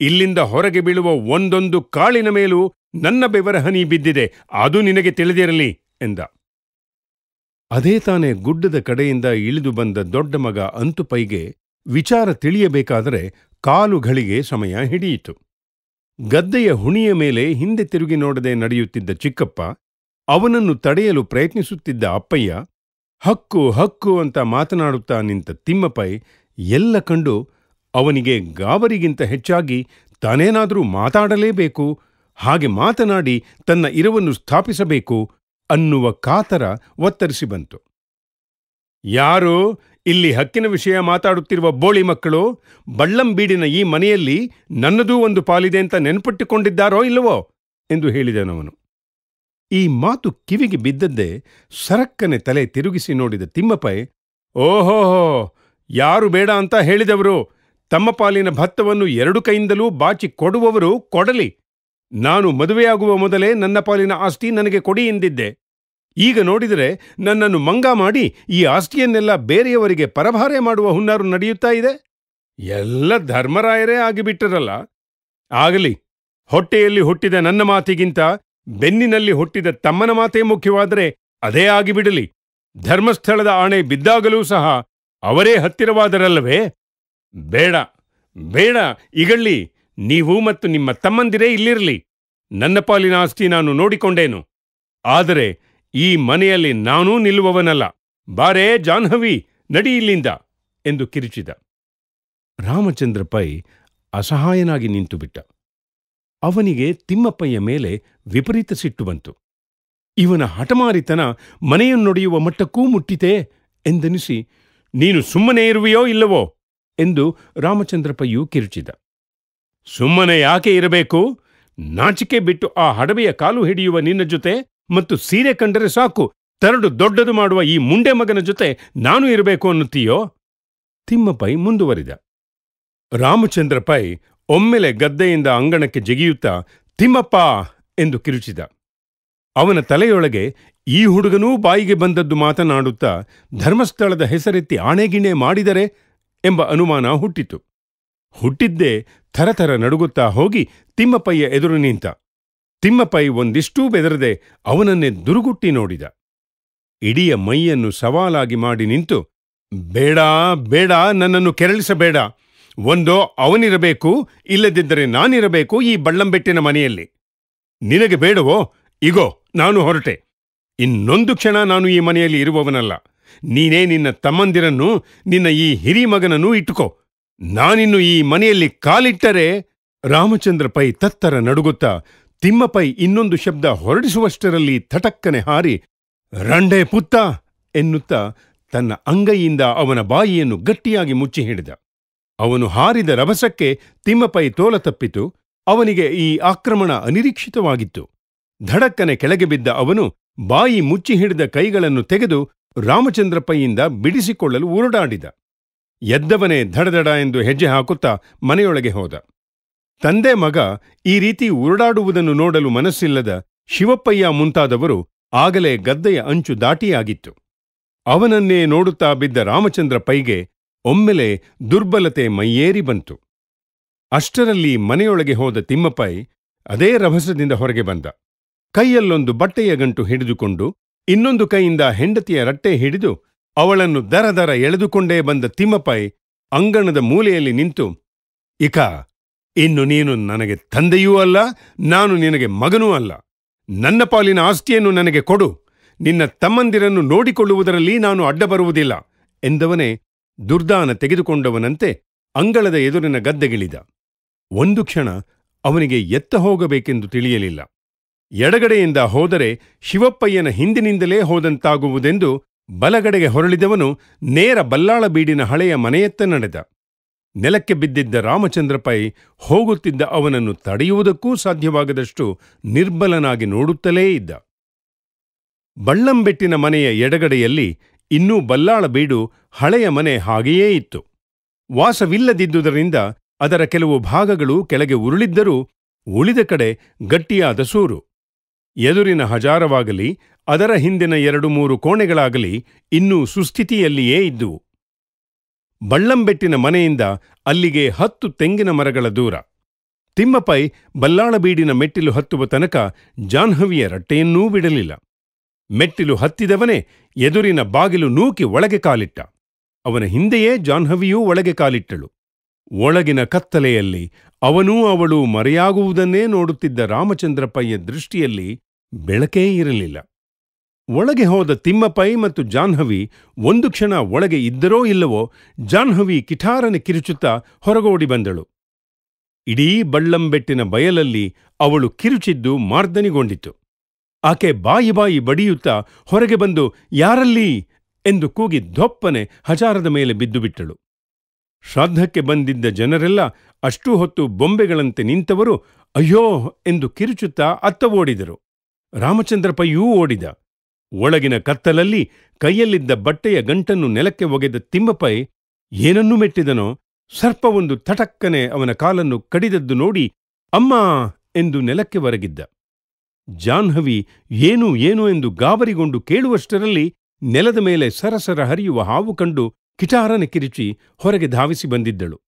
ಇಲ್ಲಿಂದ ಹೊರಗೆ ಬೀಳುವ ಒಂದೊಂದು ಕಾಳಿನ ಮೇಲೂ ನನ್ನ ಬೆವರ ಹನಿ ಬಿದ್ದಿದೆ ಅದು ನಿನಗೆ ತಿಳಿದಿರಲಿ ಎಂದ ಅದೇ ತಾನೇ ಗುಡ್ಡದ ಕಡೆಯಿಂದ ಇಳಿದು ಬಂದ ದೊಡ್ಡ ಮಗ ಅಂತುಪೈಗೆ ವಿಚಾರ ತಿಳಿಯಬೇಕಾದರೆ ಕಾಲುಗಳಿಗೆ ಸಮಯ ಹಿಡಿಯಿತು ಗದ್ದೆಯ ಹುಣಿಯ ಮೇಲೆ ಹಿಂದೆ ತಿರುಗಿ ನೋಡದೆ ನಡೆಯುತ್ತಿದ್ದ ಚಿಕ್ಕಪ್ಪ ಅವನನ್ನು ತಡೆಯಲು ಪ್ರಯತ್ನಿಸುತ್ತಿದ್ದ ಅಪ್ಪಯ್ಯ ಹಕ್ಕು ಹಕ್ಕು ಅಂತ ಮಾತನಾಡುತ್ತಾ ನಿಂತ ತಿಮ್ಮಪ್ಪೈ ಎಲ್ಲ ಕಂಡು ಅವನಿಗೆ ಗಾಬರಿಗಿಂತ ಹೆಚ್ಚಾಗಿ ತಾನೇನಾದರೂ ಮಾತಾಡಲೇಬೇಕು ಹಾಗೆ ಮಾತನಾಡಿ ತನ್ನ ಇರವನ್ನು ಸ್ಥಾಪಿಸಬೇಕು ಅನ್ನುವ ಕಾತರ ಒತ್ತರಿಸಿ ಬಂತು ಯಾರು ಇಲ್ಲಿ ಹಕ್ಕಿನ ವಿಷಯ ಮಾತಾಡುತ್ತಿರುವ ಬೋಳಿ ಮಕ್ಕಳು ಬಳ್ಳಂಬೀಡಿನ ಈ ಮನೆಯಲ್ಲಿ ನನ್ನದೂ ಒಂದು ಪಾಲಿದೆ ಅಂತ ನೆನಪಿಟ್ಟುಕೊಂಡಿದ್ದಾರೋ ಇಲ್ಲವೋ ಎಂದು ಹೇಳಿದನವನು ಈ ಮಾತು ಕಿವಿಗೆ ಬಿದ್ದದ್ದೇ ಸರಕ್ಕನೆ ತಲೆ ತಿರುಗಿಸಿ ನೋಡಿದ ತಿಮ್ಮಪ್ಪಯ್ ಓಹೋಹೋ ಯಾರು ಬೇಡ ಅಂತ ಹೇಳಿದವರು ತಮ್ಮ ಪಾಲಿನ ಭತ್ತವನ್ನು ಎರಡು ಕೈಯಿಂದಲೂ ಬಾಚಿ ಕೊಡುವವರು ಕೊಡಲಿ ನಾನು ಮದುವೆಯಾಗುವ ಮೊದಲೇ ನನ್ನ ಪಾಲಿನ ಆಸ್ತಿ ನನಗೆ ಕೊಡಿ ಎಂದಿದ್ದೆ ಈಗ ನೋಡಿದರೆ ನನ್ನನ್ನು ಮಂಗ ಮಾಡಿ ಈ ಆಸ್ತಿಯನ್ನೆಲ್ಲ ಬೇರೆಯವರಿಗೆ ಪರಭಾರೆ ಮಾಡುವ ಹುನ್ನಾರು ನಡೆಯುತ್ತಾ ಇದೆ ಎಲ್ಲ ಧರ್ಮರಾಯರೇ ಆಗಿಬಿಟ್ಟರಲ್ಲ ಆಗಲಿ ಹೊಟ್ಟೆಯಲ್ಲಿ ಹುಟ್ಟಿದ ನನ್ನ ಮಾತಿಗಿಂತ ಬೆನ್ನಿನಲ್ಲಿ ಹುಟ್ಟಿದ ತಮ್ಮನ ಮಾತೇ ಮುಖ್ಯವಾದರೆ ಅದೇ ಆಗಿಬಿಡಲಿ ಧರ್ಮಸ್ಥಳದ ಆಣೆ ಬಿದ್ದಾಗಲೂ ಸಹ ಅವರೇ ಹತ್ತಿರವಾದರಲ್ಲವೇ ಬೇಡ ಬೇಡ ಇಗಳ್ಳಿ ನೀವು ಮತ್ತು ನಿಮ್ಮ ತಮ್ಮಂದಿರೇ ಇಲ್ಲಿರಲಿ ನನ್ನ ಪಾಲಿನ ಆಸ್ತಿ ನಾನು ನೋಡಿಕೊಂಡೇನು ಆದರೆ ಈ ಮನೆಯಲ್ಲಿ ನಾನೂ ನಿಲ್ಲುವವನಲ್ಲ ಬಾರೇ ಜಾಹ್ನವಿ ನಡಿ ಇಲ್ಲಿಂದ ಎಂದು ಕಿರುಚಿದ ರಾಮಚಂದ್ರ ಪೈ ಅಸಹಾಯನಾಗಿ ನಿಂತುಬಿಟ್ಟ ಅವನಿಗೆ ತಿಮ್ಮಪ್ಪಯ್ಯ ಮೇಲೆ ವಿಪರೀತ ಸಿಟ್ಟು ಬಂತು ಇವನ ಹಠಮಾರಿತನ ಮನೆಯನ್ನೊಡೆಯುವ ಮಟ್ಟಕ್ಕೂ ಮುಟ್ಟಿತೇ ಎಂದೆನಿಸಿ ನೀನು ಸುಮ್ಮನೆ ಇರುವೆಯೋ ಇಲ್ಲವೋ ಎಂದು ರಾಮಚಂದ್ರಪ್ಪಯ್ಯು ಕಿರುಚಿದ ಸುಮ್ಮನೆ ಯಾಕೆ ಇರಬೇಕು ನಾಚಿಕೆ ಬಿಟ್ಟು ಆ ಹಡವೆಯ ಕಾಲು ಹಿಡಿಯುವ ನಿನ್ನ ಜೊತೆ ಮತ್ತು ಸೀರೆ ಕಂಡರೆ ಸಾಕು ತರಡು ದೊಡ್ಡದು ಮಾಡುವ ಈ ಮುಂಡೆ ಮಗನ ಜೊತೆ ನಾನು ಇರಬೇಕು ಅನ್ನುತ್ತೀಯೋ ತಿಮ್ಮಪೈ ಮುಂದುವರಿದ ರಾಮಚಂದ್ರ ಪೈ ಒಮ್ಮೆಲೆ ಗದ್ದೆಯಿಂದ ಅಂಗಣಕ್ಕೆ ಜಗಿಯುತ್ತಾ ತಿಮ್ಮಪ್ಪ ಎಂದು ಕಿರುಚಿದ ಅವನ ತಲೆಯೊಳಗೆ ಈ ಹುಡುಗನೂ ಬಾಯಿಗೆ ಬಂದದ್ದು ಮಾತನಾಡುತ್ತಾ ಧರ್ಮಸ್ಥಳದ ಹೆಸರೆತ್ತಿ ಆಣೆಗಿಣೆ ಮಾಡಿದರೆ ಎಂಬ ಅನುಮಾನ ಹುಟ್ಟಿತು ಹುಟ್ಟಿದ್ದೇ ಥರಥರ ನಡುಗುತ್ತಾ ಹೋಗಿ ತಿಮ್ಮಪ್ಪಯ್ಯ ಎದುರು ನಿಂತ ತಿಮ್ಮಪೈ ಒಂದಿಷ್ಟೂ ಬೆದರದೆ ಅವನನ್ನೇ ದುರುಗುಟ್ಟಿ ನೋಡಿದ ಇಡಿಯ ಮೈಯನ್ನು ಸವಾಲಾಗಿ ಮಾಡಿ ನಿಂತು ಬೇಡ ಬೇಡ ನನ್ನನ್ನು ಕೆರಳಿಸಬೇಡ ಒಂದೋ ಅವನಿರಬೇಕು ಇಲ್ಲದಿದ್ದರೆ ನಾನಿರಬೇಕು ಈ ಬಳ್ಳಂಬೆಟ್ಟಿನ ಮನೆಯಲ್ಲಿ ನಿನಗೆ ಬೇಡವೋ ಇಗೋ ನಾನು ಹೊರಟೆ ಇನ್ನೊಂದು ಕ್ಷಣ ನಾನು ಈ ಮನೆಯಲ್ಲಿ ಇರುವವನಲ್ಲ ನೀನೇ ನಿನ್ನ ತಮ್ಮಂದಿರನ್ನು ನಿನ್ನ ಈ ಹಿರಿ ಮಗನನ್ನು ಇಟ್ಟುಕೋ ನಾನಿನ್ನು ಈ ಮನೆಯಲ್ಲಿ ಕಾಲಿಟ್ಟರೆ ರಾಮಚಂದ್ರ ಪೈ ತತ್ತರ ನಡುಗುತ್ತಾ ತಿಮ್ಮಪೈ ಇನ್ನೊಂದು ಶಬ್ದ ಹೊರಡಿಸುವಷ್ಟರಲ್ಲಿ ಥಟಕ್ಕನೆ ಹಾರಿ ರಂಡೆ ಪುತ್ತ ಎನ್ನುತ್ತಾ ತನ್ನ ಅಂಗೈಯಿಂದ ಅವನ ಬಾಯಿಯನ್ನು ಗಟ್ಟಿಯಾಗಿ ಮುಚ್ಚಿ ಹಿಡಿದ ಅವನು ಹಾರಿದ ರಭಸಕ್ಕೆ ತಿಮ್ಮಪೈ ತಪ್ಪಿತು ಅವನಿಗೆ ಈ ಆಕ್ರಮಣ ಅನಿರೀಕ್ಷಿತವಾಗಿತ್ತು ಧಡಕ್ಕನೆ ಕೆಳಗೆ ಬಿದ್ದ ಅವನು ಬಾಯಿ ಮುಚ್ಚಿ ಹಿಡಿದ ಕೈಗಳನ್ನು ತೆಗೆದು ರಾಮಚಂದ್ರಪ್ಪಯಿಂದ ಬಿಡಿಸಿಕೊಳ್ಳಲು ಉರುಡಾಡಿದ ಎದ್ದವನೇ ಧಡಧಡ ಎಂದು ಹೆಜ್ಜೆ ಹಾಕುತ್ತಾ ಮನೆಯೊಳಗೆ ಹೋದ ತಂದೆ ಮಗ ಈ ರೀತಿ ಉರುಡಾಡುವುದನ್ನು ನೋಡಲು ಮನಸ್ಸಿಲ್ಲದ ಶಿವಪ್ಪಯ್ಯ ಮುಂತಾದವರು ಆಗಲೇ ಗದ್ದೆಯ ಅಂಚು ದಾಟಿಯಾಗಿತ್ತು ಅವನನ್ನೇ ನೋಡುತ್ತಾ ಬಿದ್ದ ರಾಮಚಂದ್ರ ಪೈಗೆ ಒಮ್ಮೆಲೆ ದುರ್ಬಲತೆ ಮೈಯೇರಿ ಬಂತು ಅಷ್ಟರಲ್ಲಿ ಮನೆಯೊಳಗೆ ಹೋದ ತಿಮ್ಮಪ್ಪೈ ಅದೇ ರಭಸದಿಂದ ಹೊರಗೆ ಬಂದ ಕೈಯಲ್ಲೊಂದು ಬಟ್ಟೆಯ ಗಂಟು ಹಿಡಿದುಕೊಂಡು ಇನ್ನೊಂದು ಕೈಯಿಂದ ಹೆಂಡತಿಯ ರಟ್ಟೆ ಹಿಡಿದು ಅವಳನ್ನು ದರ ದರ ಎಳೆದುಕೊಂಡೇ ಬಂದ ತಿಮ್ಮಪೈ ಅಂಗಣದ ಮೂಲೆಯಲ್ಲಿ ನಿಂತು ಇಕಾ ಇನ್ನು ನೀನು ನನಗೆ ತಂದೆಯೂ ಅಲ್ಲ ನಾನು ನಿನಗೆ ಮಗನೂ ಅಲ್ಲ ನನ್ನ ಪಾಲಿನ ಆಸ್ತಿಯನ್ನು ನನಗೆ ಕೊಡು ನಿನ್ನ ತಮ್ಮಂದಿರನ್ನು ನೋಡಿಕೊಳ್ಳುವುದರಲ್ಲಿ ನಾನು ಅಡ್ಡ ಬರುವುದಿಲ್ಲ ಎಂದವನೇ ದುರ್ದಾನ ತೆಗೆದುಕೊಂಡವನಂತೆ ಅಂಗಳದ ಎದುರಿನ ಗದ್ದೆಗಿಳಿದ ಒಂದು ಕ್ಷಣ ಅವನಿಗೆ ಎತ್ತ ಹೋಗಬೇಕೆಂದು ತಿಳಿಯಲಿಲ್ಲ ಎಡಗಡೆಯಿಂದ ಹೋದರೆ ಶಿವಪ್ಪಯ್ಯನ ಹಿಂದಿನಿಂದಲೇ ಹೋದಂತಾಗುವುದೆಂದು ಬಲಗಡೆಗೆ ಹೊರಳಿದವನು ನೇರ ಬಲ್ಲಾಳ ಬೀಡಿನ ಹಳೆಯ ಮನೆಯತ್ತ ನಡೆದ ನೆಲಕ್ಕೆ ಬಿದ್ದಿದ್ದ ರಾಮಚಂದ್ರ ಪೈ ಹೋಗುತ್ತಿದ್ದ ಅವನನ್ನು ತಡೆಯುವುದಕ್ಕೂ ಸಾಧ್ಯವಾಗದಷ್ಟು ನಿರ್ಬಲನಾಗಿ ನೋಡುತ್ತಲೇ ಇದ್ದ ಬಳ್ಳಂಬೆಟ್ಟಿನ ಮನೆಯ ಎಡಗಡೆಯಲ್ಲಿ ಇನ್ನೂ ಬಲ್ಲಾಳ ಬೀಡು ಹಳೆಯ ಮನೆ ಹಾಗೆಯೇ ಇತ್ತು ವಾಸವಿಲ್ಲದಿದ್ದುದರಿಂದ ಅದರ ಕೆಲವು ಭಾಗಗಳು ಕೆಳಗೆ ಉರುಳಿದ್ದರೂ ಉಳಿದ ಕಡೆ ಗಟ್ಟಿಯಾದ ಸೂರು ಎದುರಿನ ಹಜಾರವಾಗಲಿ ಅದರ ಹಿಂದಿನ ಎರಡು ಮೂರು ಕೋಣೆಗಳಾಗಲಿ ಇನ್ನೂ ಸುಸ್ಥಿತಿಯಲ್ಲಿಯೇ ಇದ್ದುವು ಬಳ್ಳಂಬೆಟ್ಟಿನ ಮನೆಯಿಂದ ಅಲ್ಲಿಗೆ ಹತ್ತು ತೆಂಗಿನ ಮರಗಳ ದೂರ ತಿಮ್ಮಪೈ ಬಲ್ಲಾಳಬೀಡಿನ ಮೆಟ್ಟಿಲು ಹತ್ತುವ ತನಕ ಜಾಹ್ನವಿಯ ರಟ್ಟೆಯನ್ನೂ ಬಿಡಲಿಲ್ಲ ಮೆಟ್ಟಿಲು ಹತ್ತಿದವನೇ ಎದುರಿನ ಬಾಗಿಲು ನೂಕಿ ಒಳಗೆ ಕಾಲಿಟ್ಟ ಅವನ ಹಿಂದೆಯೇ ಜಾಹ್ನವಿಯೂ ಒಳಗೆ ಕಾಲಿಟ್ಟಳು ಒಳಗಿನ ಕತ್ತಲೆಯಲ್ಲಿ ಅವನೂ ಅವಳು ಮರೆಯಾಗುವುದನ್ನೇ ನೋಡುತ್ತಿದ್ದ ರಾಮಚಂದ್ರಪ್ಪಯ್ಯ ದೃಷ್ಟಿಯಲ್ಲಿ ಬೆಳಕೇ ಇರಲಿಲ್ಲ ಒಳಗೆ ಹೋದ ತಿಮ್ಮಪೈ ಮತ್ತು ಜಾಹ್ನವಿ ಒಂದು ಕ್ಷಣ ಒಳಗೆ ಇದ್ದರೋ ಇಲ್ಲವೋ ಜಾಹ್ನವಿ ಕಿಠಾರನೆ ಕಿರುಚುತ್ತಾ ಹೊರಗೋಡಿ ಬಂದಳು ಇಡೀ ಬಳ್ಳಂಬೆಟ್ಟಿನ ಬಯಲಲ್ಲಿ ಅವಳು ಕಿರುಚಿದ್ದು ಮಾರ್ದನಿಗೊಂಡಿತು ಆಕೆ ಬಾಯಿ ಬಾಯಿ ಬಡಿಯುತ್ತಾ ಹೊರಗೆ ಬಂದು ಯಾರಲ್ಲಿ ಎಂದು ಕೂಗಿ ಧೊಪ್ಪನೆ ಹಜಾರದ ಮೇಲೆ ಬಿದ್ದುಬಿಟ್ಟಳು ಶ್ರಾದ್ದಕ್ಕೆ ಬಂದಿದ್ದ ಜನರೆಲ್ಲ ಅಷ್ಟೂ ಹೊತ್ತು ಬೊಂಬೆಗಳಂತೆ ನಿಂತವರು ಅಯ್ಯೋ ಎಂದು ಕಿರುಚುತ್ತಾ ಅತ್ತ ಓಡಿದರು ರಾಮಚಂದ್ರ ಓಡಿದ ಒಳಗಿನ ಕತ್ತಲಲ್ಲಿ ಕೈಯಲ್ಲಿದ್ದ ಬಟ್ಟೆಯ ಗಂಟನ್ನು ನೆಲಕ್ಕೆ ಒಗೆದ ತಿಮ್ಮಪ್ಪೈ ಏನನ್ನು ಮೆಟ್ಟಿದನೋ ಸರ್ಪವೊಂದು ಥಟಕ್ಕನೆ ಅವನ ಕಾಲನ್ನು ಕಡಿದದ್ದು ನೋಡಿ ಅಮ್ಮ ಎಂದು ನೆಲಕ್ಕೆ ಒರಗಿದ್ದ ಜಾಹ್ನವಿ ಏನು ಏನು ಎಂದು ಗಾಬರಿಗೊಂಡು ಕೇಳುವಷ್ಟರಲ್ಲಿ ನೆಲದ ಮೇಲೆ ಸರಸರ ಹರಿಯುವ ಹಾವು ಕಂಡು ಕಿಟಾರನ ಕಿರಿಚಿ ಹೊರಗೆ ಧಾವಿಸಿ ಬಂದಿದ್ದಳು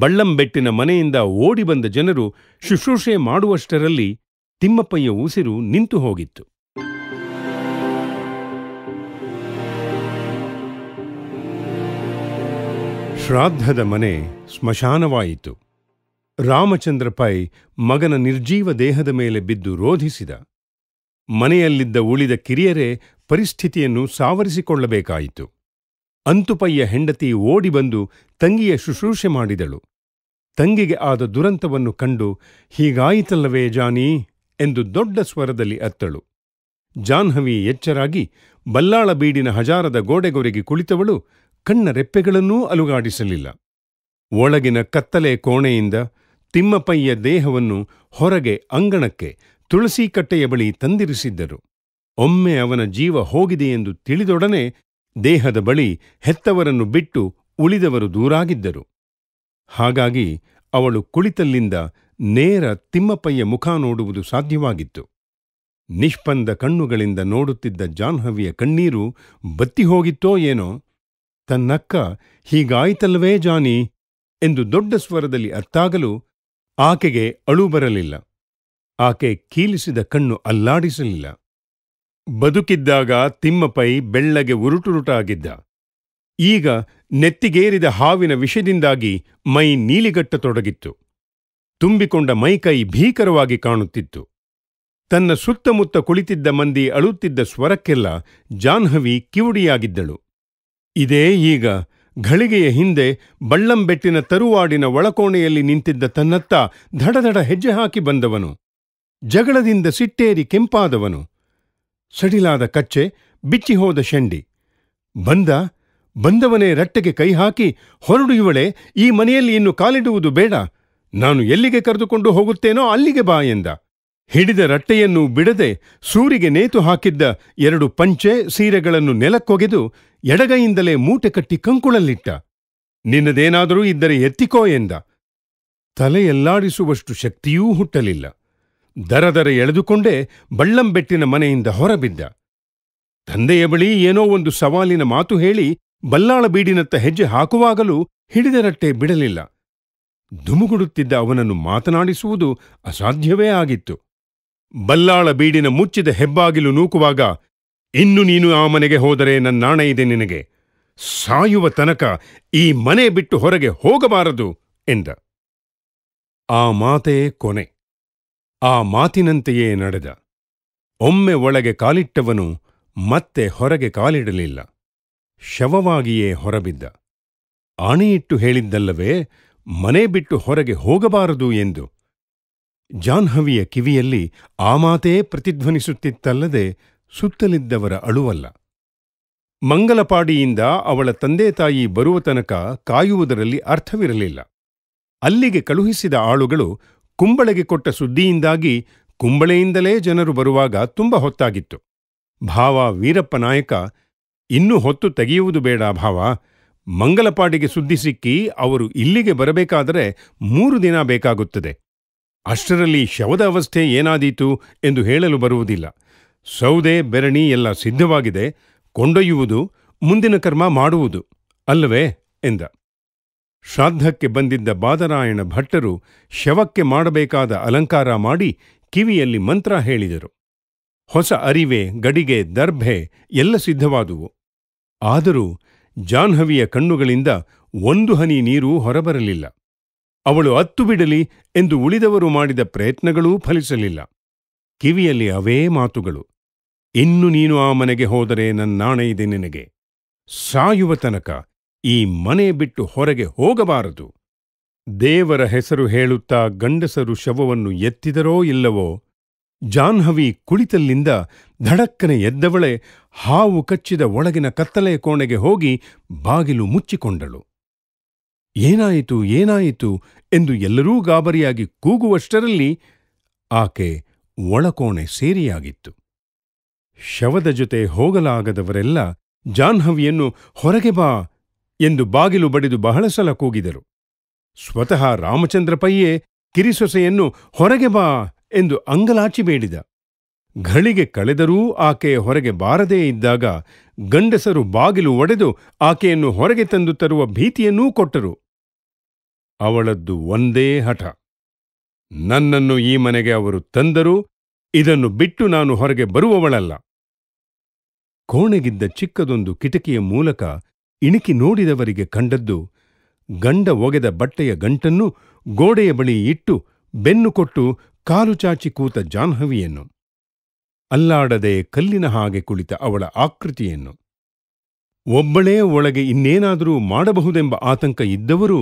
ಬಳ್ಳಂಬೆಟ್ಟಿನ ಮನೆಯಿಂದ ಓಡಿ ಬಂದ ಜನರು ಶುಶ್ರೂಷೆ ಮಾಡುವಷ್ಟರಲ್ಲಿ ತಿಮ್ಮಪ್ಪಯ್ಯ ಉಸಿರು ನಿಂತು ಹೋಗಿತ್ತು ಶ್ರಾದ್ದದ ಮನೆ ಸ್ಮಶಾನವಾಯಿತು ರಾಮಚಂದ್ರ ಪೈ ಮಗನ ನಿರ್ಜೀವ ದೇಹದ ಮೇಲೆ ಬಿದ್ದು ರೋಧಿಸಿದ ಮನೆಯಲ್ಲಿದ್ದ ಉಳಿದ ಕಿರಿಯರೇ ಪರಿಸ್ಥಿತಿಯನ್ನು ಸಾವರಿಸಿಕೊಳ್ಳಬೇಕಾಯಿತು ಅಂತುಪಯ್ಯ ಹೆಂಡತಿ ಓಡಿಬಂದು ತಂಗಿಯ ಶುಶ್ರೂಷೆ ಮಾಡಿದಳು ತಂಗಿಗೆ ಆದ ದುರಂತವನ್ನು ಕಂಡು ಹೀಗಾಯಿತಲ್ಲವೇ ಜಾನೀ ಎಂದು ದೊಡ್ಡ ಸ್ವರದಲ್ಲಿ ಅತ್ತಳು ಜಾಹ್ನವಿ ಎಚ್ಚರಾಗಿ ಬಲ್ಲಾಳ ಬೀಡಿನ ಹಜಾರದ ಗೋಡೆಗೊರೆಗೆ ಕುಳಿತವಳು ಕಣ್ಣ ರೆಪ್ಪೆಗಳನ್ನೂ ಅಲುಗಾಡಿಸಲಿಲ್ಲ ಒಳಗಿನ ಕತ್ತಲೆ ಕೋಣೆಯಿಂದ ತಿಮ್ಮಪ್ಪಯ್ಯ ದೇಹವನ್ನು ಹೊರಗೆ ಅಂಗಣಕ್ಕೆ ತುಳಸಿ ಕಟ್ಟೆಯ ಬಳಿ ತಂದಿರಿಸಿದ್ದರು ಒಮ್ಮೆ ಅವನ ಜೀವ ಹೋಗಿದೆಯೆಂದು ತಿಳಿದೊಡನೆ ದೇಹದ ಬಳಿ ಹೆತ್ತವರನ್ನು ಬಿಟ್ಟು ಉಳಿದವರು ದೂರಾಗಿದ್ದರು ಹಾಗಾಗಿ ಅವಳು ಕುಳಿತಲ್ಲಿಂದ ನೇರ ತಿಮ್ಮಪ್ಪಯ್ಯ ಮುಖ ನೋಡುವುದು ಸಾಧ್ಯವಾಗಿತ್ತು ನಿಷ್ಪಂದ ಕಣ್ಣುಗಳಿಂದ ನೋಡುತ್ತಿದ್ದ ಜಾಹ್ನವಿಯ ಕಣ್ಣೀರು ಬತ್ತಿಹೋಗಿತ್ತೋ ಏನೋ ತನ್ನಕ್ಕ ಹೀಗಾಯಿತಲ್ವೇ ಜಾನಿ ಎಂದು ದೊಡ್ಡ ಸ್ವರದಲ್ಲಿ ಅತ್ತಾಗಲು ಆಕೆಗೆ ಅಳು ಬರಲಿಲ್ಲ ಆಕೆ ಕೀಲಿಸಿದ ಕಣ್ಣು ಅಲ್ಲಾಡಿಸಲಿಲ್ಲ ಬದುಕಿದ್ದಾಗ ತಿಮ್ಮಪೈ ಬೆಳ್ಳಗೆ ಉರುಟುರುಟಾಗಿದ್ದ ಈಗ ನೆತ್ತಿಗೇರಿದ ಹಾವಿನ ವಿಷದಿಂದಾಗಿ ಮೈ ನೀಲಿಗಟ್ಟತೊಡಗಿತ್ತು ತುಂಬಿಕೊಂಡ ಮೈಕೈ ಭೀಕರವಾಗಿ ಕಾಣುತ್ತಿತ್ತು ತನ್ನ ಸುತ್ತಮುತ್ತ ಕುಳಿತಿದ್ದ ಮಂದಿ ಅಳುತ್ತಿದ್ದ ಸ್ವರಕ್ಕೆಲ್ಲ ಜಾನ್ಹವಿ ಕಿವುಡಿಯಾಗಿದ್ದಳು ಇದೇ ಈಗ ಘಳಿಗೆಯ ಹಿಂದೆ ಬಳ್ಳಂಬೆಟ್ಟಿನ ತರುವಾಡಿನ ಒಳಕೋಣೆಯಲ್ಲಿ ನಿಂತಿದ್ದ ತನ್ನತ್ತ ಧಡಧಡ ಹೆಜ್ಜೆ ಹಾಕಿ ಬಂದವನು ಜಗಳದಿಂದ ಸಿಟ್ಟೇರಿ ಕೆಂಪಾದವನು ಸಡಿಲಾದ ಕಚ್ಚೆ ಬಿಚ್ಚಿಹೋದ ಶಂಡಿ ಬಂದ ಬಂದವನೇ ರಟ್ಟೆಗೆ ಕೈ ಹಾಕಿ ಹೊರಡು ಇವಳೆ ಈ ಮನೆಯಲ್ಲಿ ಇನ್ನು ಕಾಲಿಡುವುದು ಬೇಡ ನಾನು ಎಲ್ಲಿಗೆ ಕರೆದುಕೊಂಡು ಹೋಗುತ್ತೇನೋ ಅಲ್ಲಿಗೆ ಬಾ ಎಂದ ಹಿಡಿದ ರಟ್ಟೆಯನ್ನು ಬಿಡದೆ ಸೂರಿಗೆ ನೇತು ಹಾಕಿದ್ದ ಎರಡು ಪಂಚೆ ಸೀರೆಗಳನ್ನು ನೆಲಕ್ಕೊಗೆದು ಎಡಗೈಯಿಂದಲೇ ಮೂಟೆ ಕಟ್ಟಿ ಕಂಕುಳಲ್ಲಿಟ್ಟ ನಿನ್ನದೇನಾದರೂ ಇದ್ದರೆ ಎತ್ತಿಕೋ ಎಂದ ತಲೆಯಲ್ಲಾಡಿಸುವಷ್ಟು ಶಕ್ತಿಯೂ ಹುಟ್ಟಲಿಲ್ಲ ದರದರ ಎಳೆದುಕೊಂಡೇ ಬಳ್ಳಂಬೆಟ್ಟಿನ ಮನೆಯಿಂದ ಹೊರಬಿದ್ದ ತಂದೆಯ ಬಳಿ ಏನೋ ಒಂದು ಸವಾಲಿನ ಮಾತು ಹೇಳಿ ಬಲ್ಲಾಳ ಬೀಡಿನತ್ತ ಹೆಜ್ಜೆ ಹಾಕುವಾಗಲೂ ಹಿಡಿದರಟ್ಟೆ ಬಿಡಲಿಲ್ಲ ಧುಮುಗುಡುತ್ತಿದ್ದ ಅವನನ್ನು ಮಾತನಾಡಿಸುವುದು ಅಸಾಧ್ಯವೇ ಆಗಿತ್ತು ಬಲ್ಲಾಳ ಬೀಡಿನ ಮುಚ್ಚಿದ ಹೆಬ್ಬಾಗಿಲು ನೂಕುವಾಗ ಇನ್ನು ನೀನು ಆ ಮನೆಗೆ ಹೋದರೆ ನನ್ನ ಇದೆ ನಿನಗೆ ಸಾಯುವ ತನಕ ಈ ಮನೆ ಬಿಟ್ಟು ಹೊರಗೆ ಹೋಗಬಾರದು ಎಂದ ಆ ಮಾತೇ ಕೊನೆ ಆ ಮಾತಿನಂತೆಯೇ ನಡೆದ ಒಮ್ಮೆ ಒಳಗೆ ಕಾಲಿಟ್ಟವನು ಮತ್ತೆ ಹೊರಗೆ ಕಾಲಿಡಲಿಲ್ಲ ಶವವಾಗಿಯೇ ಹೊರಬಿದ್ದ ಆಣೆಯಿಟ್ಟು ಹೇಳಿದ್ದಲ್ಲವೇ ಮನೆ ಬಿಟ್ಟು ಹೊರಗೆ ಹೋಗಬಾರದು ಎಂದು ಜಾಹ್ನವಿಯ ಕಿವಿಯಲ್ಲಿ ಆ ಮಾತೇ ಪ್ರತಿಧ್ವನಿಸುತ್ತಿತ್ತಲ್ಲದೆ ಸುತ್ತಲಿದ್ದವರ ಅಳುವಲ್ಲ ಮಂಗಲಪಾಡಿಯಿಂದ ಅವಳ ತಂದೆ ತಾಯಿ ಬರುವ ತನಕ ಕಾಯುವುದರಲ್ಲಿ ಅರ್ಥವಿರಲಿಲ್ಲ ಅಲ್ಲಿಗೆ ಕಳುಹಿಸಿದ ಆಳುಗಳು ಕುಂಬಳೆಗೆ ಕೊಟ್ಟ ಸುದ್ದಿಯಿಂದಾಗಿ ಕುಂಬಳೆಯಿಂದಲೇ ಜನರು ಬರುವಾಗ ತುಂಬ ಹೊತ್ತಾಗಿತ್ತು ಭಾವ ವೀರಪ್ಪ ನಾಯಕ ಇನ್ನೂ ಹೊತ್ತು ತೆಗೆಯುವುದು ಬೇಡ ಭಾವ ಮಂಗಲಪಾಡಿಗೆ ಸುದ್ದಿ ಸಿಕ್ಕಿ ಅವರು ಇಲ್ಲಿಗೆ ಬರಬೇಕಾದರೆ ಮೂರು ದಿನ ಬೇಕಾಗುತ್ತದೆ ಅಷ್ಟರಲ್ಲಿ ಶವದ ಅವಸ್ಥೆ ಏನಾದೀತು ಎಂದು ಹೇಳಲು ಬರುವುದಿಲ್ಲ ಸೌದೆ ಬೆರಣಿ ಎಲ್ಲ ಸಿದ್ಧವಾಗಿದೆ ಕೊಂಡೊಯ್ಯುವುದು ಮುಂದಿನ ಕರ್ಮ ಮಾಡುವುದು ಅಲ್ಲವೇ ಎಂದ ಶ್ರಾದ್ದಕ್ಕೆ ಬಂದಿದ್ದ ಬಾದರಾಯಣ ಭಟ್ಟರು ಶವಕ್ಕೆ ಮಾಡಬೇಕಾದ ಅಲಂಕಾರ ಮಾಡಿ ಕಿವಿಯಲ್ಲಿ ಮಂತ್ರ ಹೇಳಿದರು ಹೊಸ ಅರಿವೆ ಗಡಿಗೆ ದರ್ಭೆ ಎಲ್ಲ ಸಿದ್ಧವಾದುವು ಆದರೂ ಜಾಹ್ನವಿಯ ಕಣ್ಣುಗಳಿಂದ ಒಂದು ಹನಿ ನೀರು ಹೊರಬರಲಿಲ್ಲ ಅವಳು ಅತ್ತು ಬಿಡಲಿ ಎಂದು ಉಳಿದವರು ಮಾಡಿದ ಪ್ರಯತ್ನಗಳೂ ಫಲಿಸಲಿಲ್ಲ ಕಿವಿಯಲ್ಲಿ ಅವೇ ಮಾತುಗಳು ಇನ್ನು ನೀನು ಆ ಮನೆಗೆ ಹೋದರೆ ನನ್ನಾಣೆ ಇದೆ ನಿನಗೆ ಸಾಯುವ ತನಕ ಈ ಮನೆ ಬಿಟ್ಟು ಹೊರಗೆ ಹೋಗಬಾರದು ದೇವರ ಹೆಸರು ಹೇಳುತ್ತಾ ಗಂಡಸರು ಶವವನ್ನು ಎತ್ತಿದರೋ ಇಲ್ಲವೋ ಜಾಹ್ನವಿ ಕುಳಿತಲ್ಲಿಂದ ಧಡಕ್ಕನೆ ಎದ್ದವಳೆ ಹಾವು ಕಚ್ಚಿದ ಒಳಗಿನ ಕತ್ತಲೆಯ ಕೋಣೆಗೆ ಹೋಗಿ ಬಾಗಿಲು ಮುಚ್ಚಿಕೊಂಡಳು ಏನಾಯಿತು ಏನಾಯಿತು ಎಂದು ಎಲ್ಲರೂ ಗಾಬರಿಯಾಗಿ ಕೂಗುವಷ್ಟರಲ್ಲಿ ಆಕೆ ಒಳಕೋಣೆ ಸೇರಿಯಾಗಿತ್ತು ಶವದ ಜೊತೆ ಹೋಗಲಾಗದವರೆಲ್ಲ ಜಾಹ್ನವಿಯನ್ನು ಹೊರಗೆ ಬಾ ಎಂದು ಬಾಗಿಲು ಬಡಿದು ಬಹಳ ಸಲ ಕೂಗಿದರು ಸ್ವತಃ ರಾಮಚಂದ್ರ ಪೈಯೇ ಕಿರಿಸೊಸೆಯನ್ನು ಹೊರಗೆ ಬಾ ಎಂದು ಅಂಗಲಾಚಿ ಬೇಡಿದ ಘಳಿಗೆ ಕಳೆದರೂ ಆಕೆ ಹೊರಗೆ ಬಾರದೇ ಇದ್ದಾಗ ಗಂಡಸರು ಬಾಗಿಲು ಒಡೆದು ಆಕೆಯನ್ನು ಹೊರಗೆ ತಂದು ತರುವ ಭೀತಿಯನ್ನೂ ಕೊಟ್ಟರು ಅವಳದ್ದು ಒಂದೇ ಹಠ ನನ್ನನ್ನು ಈ ಮನೆಗೆ ಅವರು ತಂದರು ಇದನ್ನು ಬಿಟ್ಟು ನಾನು ಹೊರಗೆ ಬರುವವಳಲ್ಲ ಕೋಣೆಗಿದ್ದ ಚಿಕ್ಕದೊಂದು ಕಿಟಕಿಯ ಮೂಲಕ ಇಣಿಕಿ ನೋಡಿದವರಿಗೆ ಕಂಡದ್ದು ಗಂಡ ಒಗೆದ ಬಟ್ಟೆಯ ಗಂಟನ್ನು ಗೋಡೆಯ ಬಳಿ ಇಟ್ಟು ಬೆನ್ನು ಕೊಟ್ಟು ಕಾಲು ಚಾಚಿ ಕೂತ ಜಾಹ್ನವಿಯನ್ನು ಅಲ್ಲಾಡದೆ ಕಲ್ಲಿನ ಹಾಗೆ ಕುಳಿತ ಅವಳ ಆಕೃತಿಯನ್ನು ಒಬ್ಬಳೇ ಒಳಗೆ ಇನ್ನೇನಾದರೂ ಮಾಡಬಹುದೆಂಬ ಆತಂಕ ಇದ್ದವರೂ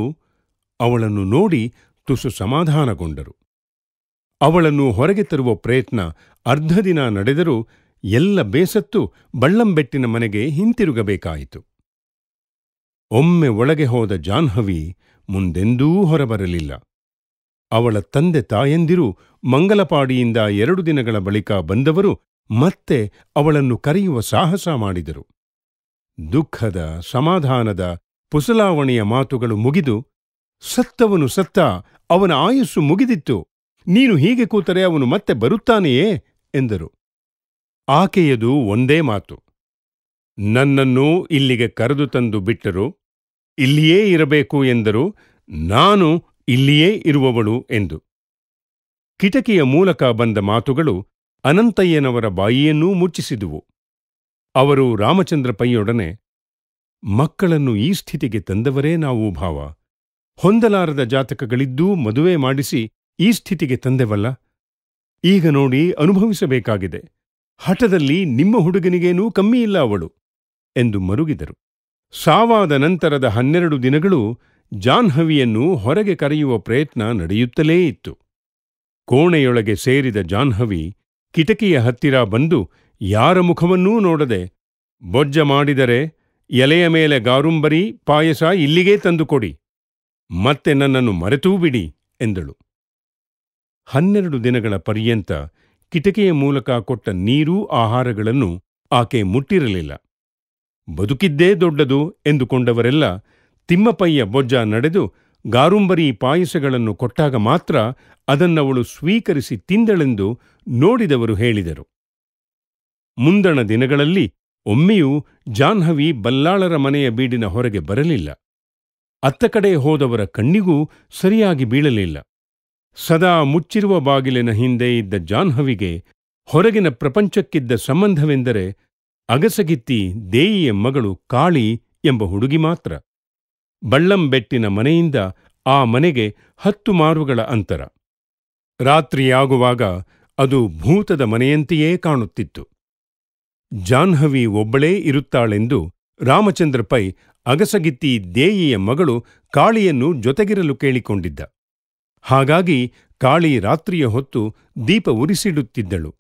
ಅವಳನ್ನು ನೋಡಿ ತುಸು ಸಮಾಧಾನಗೊಂಡರು ಅವಳನ್ನು ಹೊರಗೆ ತರುವ ಪ್ರಯತ್ನ ಅರ್ಧ ದಿನ ನಡೆದರೂ ಎಲ್ಲ ಬೇಸತ್ತು ಬಳ್ಳಂಬೆಟ್ಟಿನ ಮನೆಗೆ ಹಿಂತಿರುಗಬೇಕಾಯಿತು ಒಮ್ಮೆ ಒಳಗೆ ಹೋದ ಜಾಹ್ನವಿ ಮುಂದೆಂದೂ ಹೊರಬರಲಿಲ್ಲ ಅವಳ ತಂದೆ ತಾಯಂದಿರು ಮಂಗಲಪಾಡಿಯಿಂದ ಎರಡು ದಿನಗಳ ಬಳಿಕ ಬಂದವರು ಮತ್ತೆ ಅವಳನ್ನು ಕರೆಯುವ ಸಾಹಸ ಮಾಡಿದರು ದುಃಖದ ಸಮಾಧಾನದ ಪುಸಲಾವಣೆಯ ಮಾತುಗಳು ಮುಗಿದು ಸತ್ತವನು ಸತ್ತ ಅವನ ಆಯುಸ್ಸು ಮುಗಿದಿತ್ತು ನೀನು ಹೀಗೆ ಕೂತರೆ ಅವನು ಮತ್ತೆ ಬರುತ್ತಾನೆಯೇ ಎಂದರು ಆಕೆಯದು ಒಂದೇ ಮಾತು ನನ್ನನ್ನು ಇಲ್ಲಿಗೆ ಕರೆದು ತಂದು ಬಿಟ್ಟರು ಇಲ್ಲಿಯೇ ಇರಬೇಕು ಎಂದರು ನಾನು ಇಲ್ಲಿಯೇ ಇರುವವಳು ಎಂದು ಕಿಟಕಿಯ ಮೂಲಕ ಬಂದ ಮಾತುಗಳು ಅನಂತಯ್ಯನವರ ಬಾಯಿಯನ್ನೂ ಮುಚ್ಚಿಸಿದುವು ಅವರು ರಾಮಚಂದ್ರ ಪೈಯೊಡನೆ ಮಕ್ಕಳನ್ನು ಈ ಸ್ಥಿತಿಗೆ ತಂದವರೇ ನಾವು ಭಾವ ಹೊಂದಲಾರದ ಜಾತಕಗಳಿದ್ದೂ ಮದುವೆ ಮಾಡಿಸಿ ಈ ಸ್ಥಿತಿಗೆ ತಂದೆವಲ್ಲ ಈಗ ನೋಡಿ ಅನುಭವಿಸಬೇಕಾಗಿದೆ ಹಠದಲ್ಲಿ ನಿಮ್ಮ ಹುಡುಗನಿಗೇನೂ ಕಮ್ಮಿಯಿಲ್ಲ ಅವಳು ಎಂದು ಮರುಗಿದರು ಸಾವಾದ ನಂತರದ ಹನ್ನೆರಡು ದಿನಗಳು ಜಾನ್ಹವಿಯನ್ನು ಹೊರಗೆ ಕರೆಯುವ ಪ್ರಯತ್ನ ನಡೆಯುತ್ತಲೇ ಇತ್ತು ಕೋಣೆಯೊಳಗೆ ಸೇರಿದ ಜಾನ್ಹವಿ ಕಿಟಕಿಯ ಹತ್ತಿರ ಬಂದು ಯಾರ ಮುಖವನ್ನೂ ನೋಡದೆ ಬೊಜ್ಜ ಮಾಡಿದರೆ ಎಲೆಯ ಮೇಲೆ ಗಾರುಂಬರಿ ಪಾಯಸ ಇಲ್ಲಿಗೇ ತಂದುಕೊಡಿ ಮತ್ತೆ ನನ್ನನ್ನು ಮರೆತೂ ಬಿಡಿ ಎಂದಳು ಹನ್ನೆರಡು ದಿನಗಳ ಪರ್ಯಂತ ಕಿಟಕಿಯ ಮೂಲಕ ಕೊಟ್ಟ ನೀರೂ ಆಹಾರಗಳನ್ನು ಆಕೆ ಮುಟ್ಟಿರಲಿಲ್ಲ ಬದುಕಿದ್ದೇ ದೊಡ್ಡದು ಎಂದುಕೊಂಡವರೆಲ್ಲ ತಿಮ್ಮಪ್ಪಯ್ಯ ಬೊಜ್ಜ ನಡೆದು ಗಾರುಂಬರಿ ಪಾಯಸಗಳನ್ನು ಕೊಟ್ಟಾಗ ಮಾತ್ರ ಅದನ್ನವಳು ಸ್ವೀಕರಿಸಿ ತಿಂದಳೆಂದು ನೋಡಿದವರು ಹೇಳಿದರು ಮುಂದಣ ದಿನಗಳಲ್ಲಿ ಒಮ್ಮೆಯೂ ಜಾಹ್ನವಿ ಬಲ್ಲಾಳರ ಮನೆಯ ಬೀಡಿನ ಹೊರಗೆ ಬರಲಿಲ್ಲ ಅತ್ತ ಕಡೆ ಹೋದವರ ಕಣ್ಣಿಗೂ ಸರಿಯಾಗಿ ಬೀಳಲಿಲ್ಲ ಸದಾ ಮುಚ್ಚಿರುವ ಬಾಗಿಲಿನ ಹಿಂದೆ ಇದ್ದ ಜಾಹ್ನವಿಗೆ ಹೊರಗಿನ ಪ್ರಪಂಚಕ್ಕಿದ್ದ ಸಂಬಂಧವೆಂದರೆ ಅಗಸಗಿತ್ತಿ ದೇಯಿಯ ಮಗಳು ಕಾಳಿ ಎಂಬ ಹುಡುಗಿ ಮಾತ್ರ ಬಳ್ಳಂಬೆಟ್ಟಿನ ಮನೆಯಿಂದ ಆ ಮನೆಗೆ ಹತ್ತು ಮಾರುಗಳ ಅಂತರ ರಾತ್ರಿಯಾಗುವಾಗ ಅದು ಭೂತದ ಮನೆಯಂತೆಯೇ ಕಾಣುತ್ತಿತ್ತು ಜಾಹ್ನವಿ ಒಬ್ಬಳೇ ಇರುತ್ತಾಳೆಂದು ರಾಮಚಂದ್ರ ಪೈ ಅಗಸಗಿತ್ತಿ ದೇಯಿಯ ಮಗಳು ಕಾಳಿಯನ್ನು ಜೊತೆಗಿರಲು ಕೇಳಿಕೊಂಡಿದ್ದ ಹಾಗಾಗಿ ಕಾಳಿ ರಾತ್ರಿಯ ಹೊತ್ತು ದೀಪ ಉರಿಸಿಡುತ್ತಿದ್ದಳು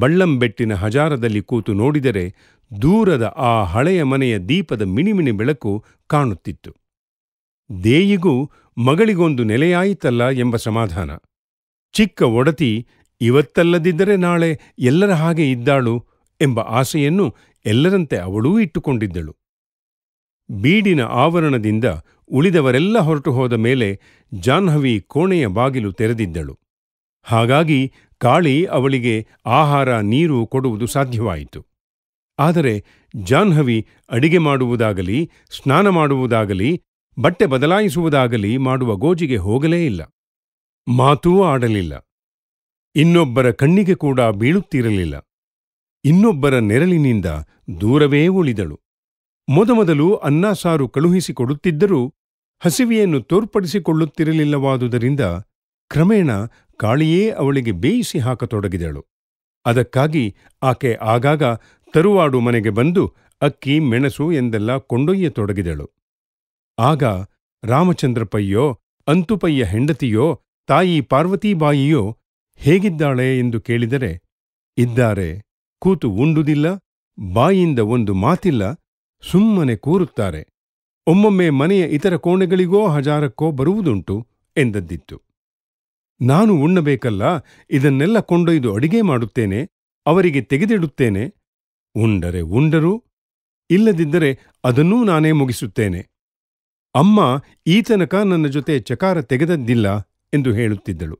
ಬಳ್ಳಂಬೆಟ್ಟಿನ ಹಜಾರದಲ್ಲಿ ಕೂತು ನೋಡಿದರೆ ದೂರದ ಆ ಹಳೆಯ ಮನೆಯ ದೀಪದ ಮಿಣಿಮಿಣಿ ಬೆಳಕು ಕಾಣುತ್ತಿತ್ತು ದೇಯಿಗೂ ಮಗಳಿಗೊಂದು ನೆಲೆಯಾಯಿತಲ್ಲ ಎಂಬ ಸಮಾಧಾನ ಚಿಕ್ಕ ಒಡತಿ ಇವತ್ತಲ್ಲದಿದ್ದರೆ ನಾಳೆ ಎಲ್ಲರ ಹಾಗೆ ಇದ್ದಾಳು ಎಂಬ ಆಸೆಯನ್ನು ಎಲ್ಲರಂತೆ ಅವಳೂ ಇಟ್ಟುಕೊಂಡಿದ್ದಳು ಬೀಡಿನ ಆವರಣದಿಂದ ಉಳಿದವರೆಲ್ಲ ಹೊರಟು ಹೋದ ಮೇಲೆ ಜಾಹ್ನವಿ ಕೋಣೆಯ ಬಾಗಿಲು ತೆರೆದಿದ್ದಳು ಹಾಗಾಗಿ ಕಾಳಿ ಅವಳಿಗೆ ಆಹಾರ ನೀರು ಕೊಡುವುದು ಸಾಧ್ಯವಾಯಿತು ಆದರೆ ಜಾಹ್ನವಿ ಅಡಿಗೆ ಮಾಡುವುದಾಗಲಿ ಸ್ನಾನ ಮಾಡುವುದಾಗಲಿ ಬಟ್ಟೆ ಬದಲಾಯಿಸುವುದಾಗಲಿ ಮಾಡುವ ಗೋಜಿಗೆ ಹೋಗಲೇ ಇಲ್ಲ ಮಾತೂ ಆಡಲಿಲ್ಲ ಇನ್ನೊಬ್ಬರ ಕಣ್ಣಿಗೆ ಕೂಡ ಬೀಳುತ್ತಿರಲಿಲ್ಲ ಇನ್ನೊಬ್ಬರ ನೆರಳಿನಿಂದ ದೂರವೇ ಉಳಿದಳು ಮೊದಮೊದಲು ಅನ್ನ ಸಾರು ಕಳುಹಿಸಿಕೊಡುತ್ತಿದ್ದರೂ ಹಸಿವೆಯನ್ನು ತೋರ್ಪಡಿಸಿಕೊಳ್ಳುತ್ತಿರಲಿಲ್ಲವಾದುದರಿಂದ ಕ್ರಮೇಣ ಕಾಳಿಯೇ ಅವಳಿಗೆ ಬೇಯಿಸಿ ಹಾಕತೊಡಗಿದಳು ಅದಕ್ಕಾಗಿ ಆಕೆ ಆಗಾಗ ತರುವಾಡು ಮನೆಗೆ ಬಂದು ಅಕ್ಕಿ ಮೆಣಸು ಎಂದೆಲ್ಲ ಕೊಂಡೊಯ್ಯತೊಡಗಿದಳು ಆಗ ರಾಮಚಂದ್ರಪಯ್ಯೋ ಅಂತುಪಯ್ಯ ಹೆಂಡತಿಯೋ ತಾಯಿ ಪಾರ್ವತೀಬಾಯಿಯೋ ಹೇಗಿದ್ದಾಳೆ ಎಂದು ಕೇಳಿದರೆ ಇದ್ದಾರೆ ಕೂತು ಉಂಡುದಿಲ್ಲ ಬಾಯಿಂದ ಒಂದು ಮಾತಿಲ್ಲ ಸುಮ್ಮನೆ ಕೂರುತ್ತಾರೆ ಒಮ್ಮೊಮ್ಮೆ ಮನೆಯ ಇತರ ಕೋಣೆಗಳಿಗೋ ಹಜಾರಕ್ಕೋ ಬರುವುದುಂಟು ಎಂದದ್ದಿತ್ತು ನಾನು ಉಣ್ಣಬೇಕಲ್ಲ ಇದನ್ನೆಲ್ಲ ಕೊಂಡೊಯ್ದು ಅಡಿಗೆ ಮಾಡುತ್ತೇನೆ ಅವರಿಗೆ ತೆಗೆದಿಡುತ್ತೇನೆ ಉಂಡರೆ ಉಂಡರು ಇಲ್ಲದಿದ್ದರೆ ಅದನ್ನೂ ನಾನೇ ಮುಗಿಸುತ್ತೇನೆ ಅಮ್ಮ ಈತನಕ ನನ್ನ ಜೊತೆ ಚಕಾರ ತೆಗೆದದ್ದಿಲ್ಲ ಎಂದು ಹೇಳುತ್ತಿದ್ದಳು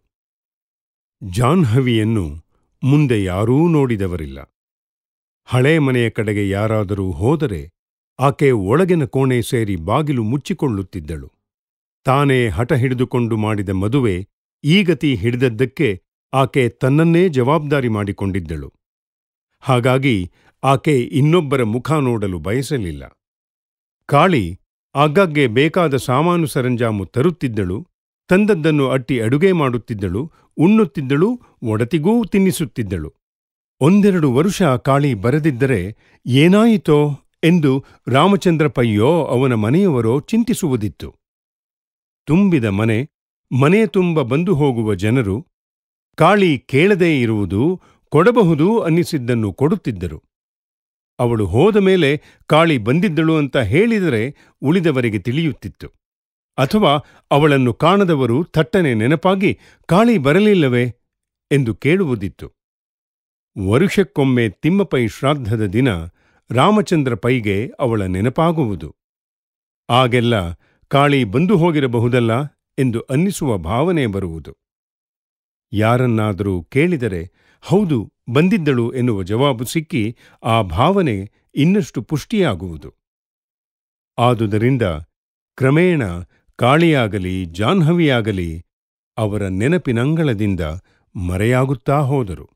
ಜಾನ್ಹವಿಯನ್ನು ಮುಂದೆ ಯಾರೂ ನೋಡಿದವರಿಲ್ಲ ಹಳೆ ಮನೆಯ ಕಡೆಗೆ ಯಾರಾದರೂ ಹೋದರೆ ಆಕೆ ಒಳಗಿನ ಕೋಣೆ ಸೇರಿ ಬಾಗಿಲು ಮುಚ್ಚಿಕೊಳ್ಳುತ್ತಿದ್ದಳು ತಾನೇ ಹಠ ಹಿಡಿದುಕೊಂಡು ಮಾಡಿದ ಮದುವೆ ಈ ಗತಿ ಹಿಡಿದದ್ದಕ್ಕೆ ಆಕೆ ತನ್ನನ್ನೇ ಜವಾಬ್ದಾರಿ ಮಾಡಿಕೊಂಡಿದ್ದಳು ಹಾಗಾಗಿ ಆಕೆ ಇನ್ನೊಬ್ಬರ ಮುಖ ನೋಡಲು ಬಯಸಲಿಲ್ಲ ಕಾಳಿ ಆಗಾಗ್ಗೆ ಬೇಕಾದ ಸಾಮಾನು ಸರಂಜಾಮು ತರುತ್ತಿದ್ದಳು ತಂದದ್ದನ್ನು ಅಟ್ಟಿ ಅಡುಗೆ ಮಾಡುತ್ತಿದ್ದಳು ಉಣ್ಣುತ್ತಿದ್ದಳು ಒಡತಿಗೂ ತಿನ್ನಿಸುತ್ತಿದ್ದಳು ಒಂದೆರಡು ವರುಷ ಕಾಳಿ ಬರದಿದ್ದರೆ ಏನಾಯಿತೋ ಎಂದು ರಾಮಚಂದ್ರ ಅವನ ಮನೆಯವರೋ ಚಿಂತಿಸುವುದಿತ್ತು ತುಂಬಿದ ಮನೆ ಮನೆ ತುಂಬ ಬಂದು ಹೋಗುವ ಜನರು ಕಾಳಿ ಕೇಳದೇ ಇರುವುದು ಕೊಡಬಹುದು ಅನ್ನಿಸಿದ್ದನ್ನು ಕೊಡುತ್ತಿದ್ದರು ಅವಳು ಹೋದ ಮೇಲೆ ಕಾಳಿ ಬಂದಿದ್ದಳು ಅಂತ ಹೇಳಿದರೆ ಉಳಿದವರಿಗೆ ತಿಳಿಯುತ್ತಿತ್ತು ಅಥವಾ ಅವಳನ್ನು ಕಾಣದವರು ಥಟ್ಟನೆ ನೆನಪಾಗಿ ಕಾಳಿ ಬರಲಿಲ್ಲವೇ ಎಂದು ಕೇಳುವುದಿತ್ತು ವರುಷಕ್ಕೊಮ್ಮೆ ತಿಮ್ಮಪೈ ಶ್ರಾದ್ದದ ದಿನ ರಾಮಚಂದ್ರ ಪೈಗೆ ಅವಳ ನೆನಪಾಗುವುದು ಆಗೆಲ್ಲ ಕಾಳಿ ಬಂದು ಹೋಗಿರಬಹುದಲ್ಲ ಎಂದು ಅನ್ನಿಸುವ ಭಾವನೆ ಬರುವುದು ಯಾರನ್ನಾದರೂ ಕೇಳಿದರೆ ಹೌದು ಬಂದಿದ್ದಳು ಎನ್ನುವ ಜವಾಬು ಸಿಕ್ಕಿ ಆ ಭಾವನೆ ಇನ್ನಷ್ಟು ಪುಷ್ಟಿಯಾಗುವುದು ಆದುದರಿಂದ ಕ್ರಮೇಣ ಕಾಳಿಯಾಗಲಿ ಜಾಹ್ನವಿಯಾಗಲಿ ಅವರ ನೆನಪಿನಂಗಳದಿಂದ ಮರೆಯಾಗುತ್ತಾ ಹೋದರು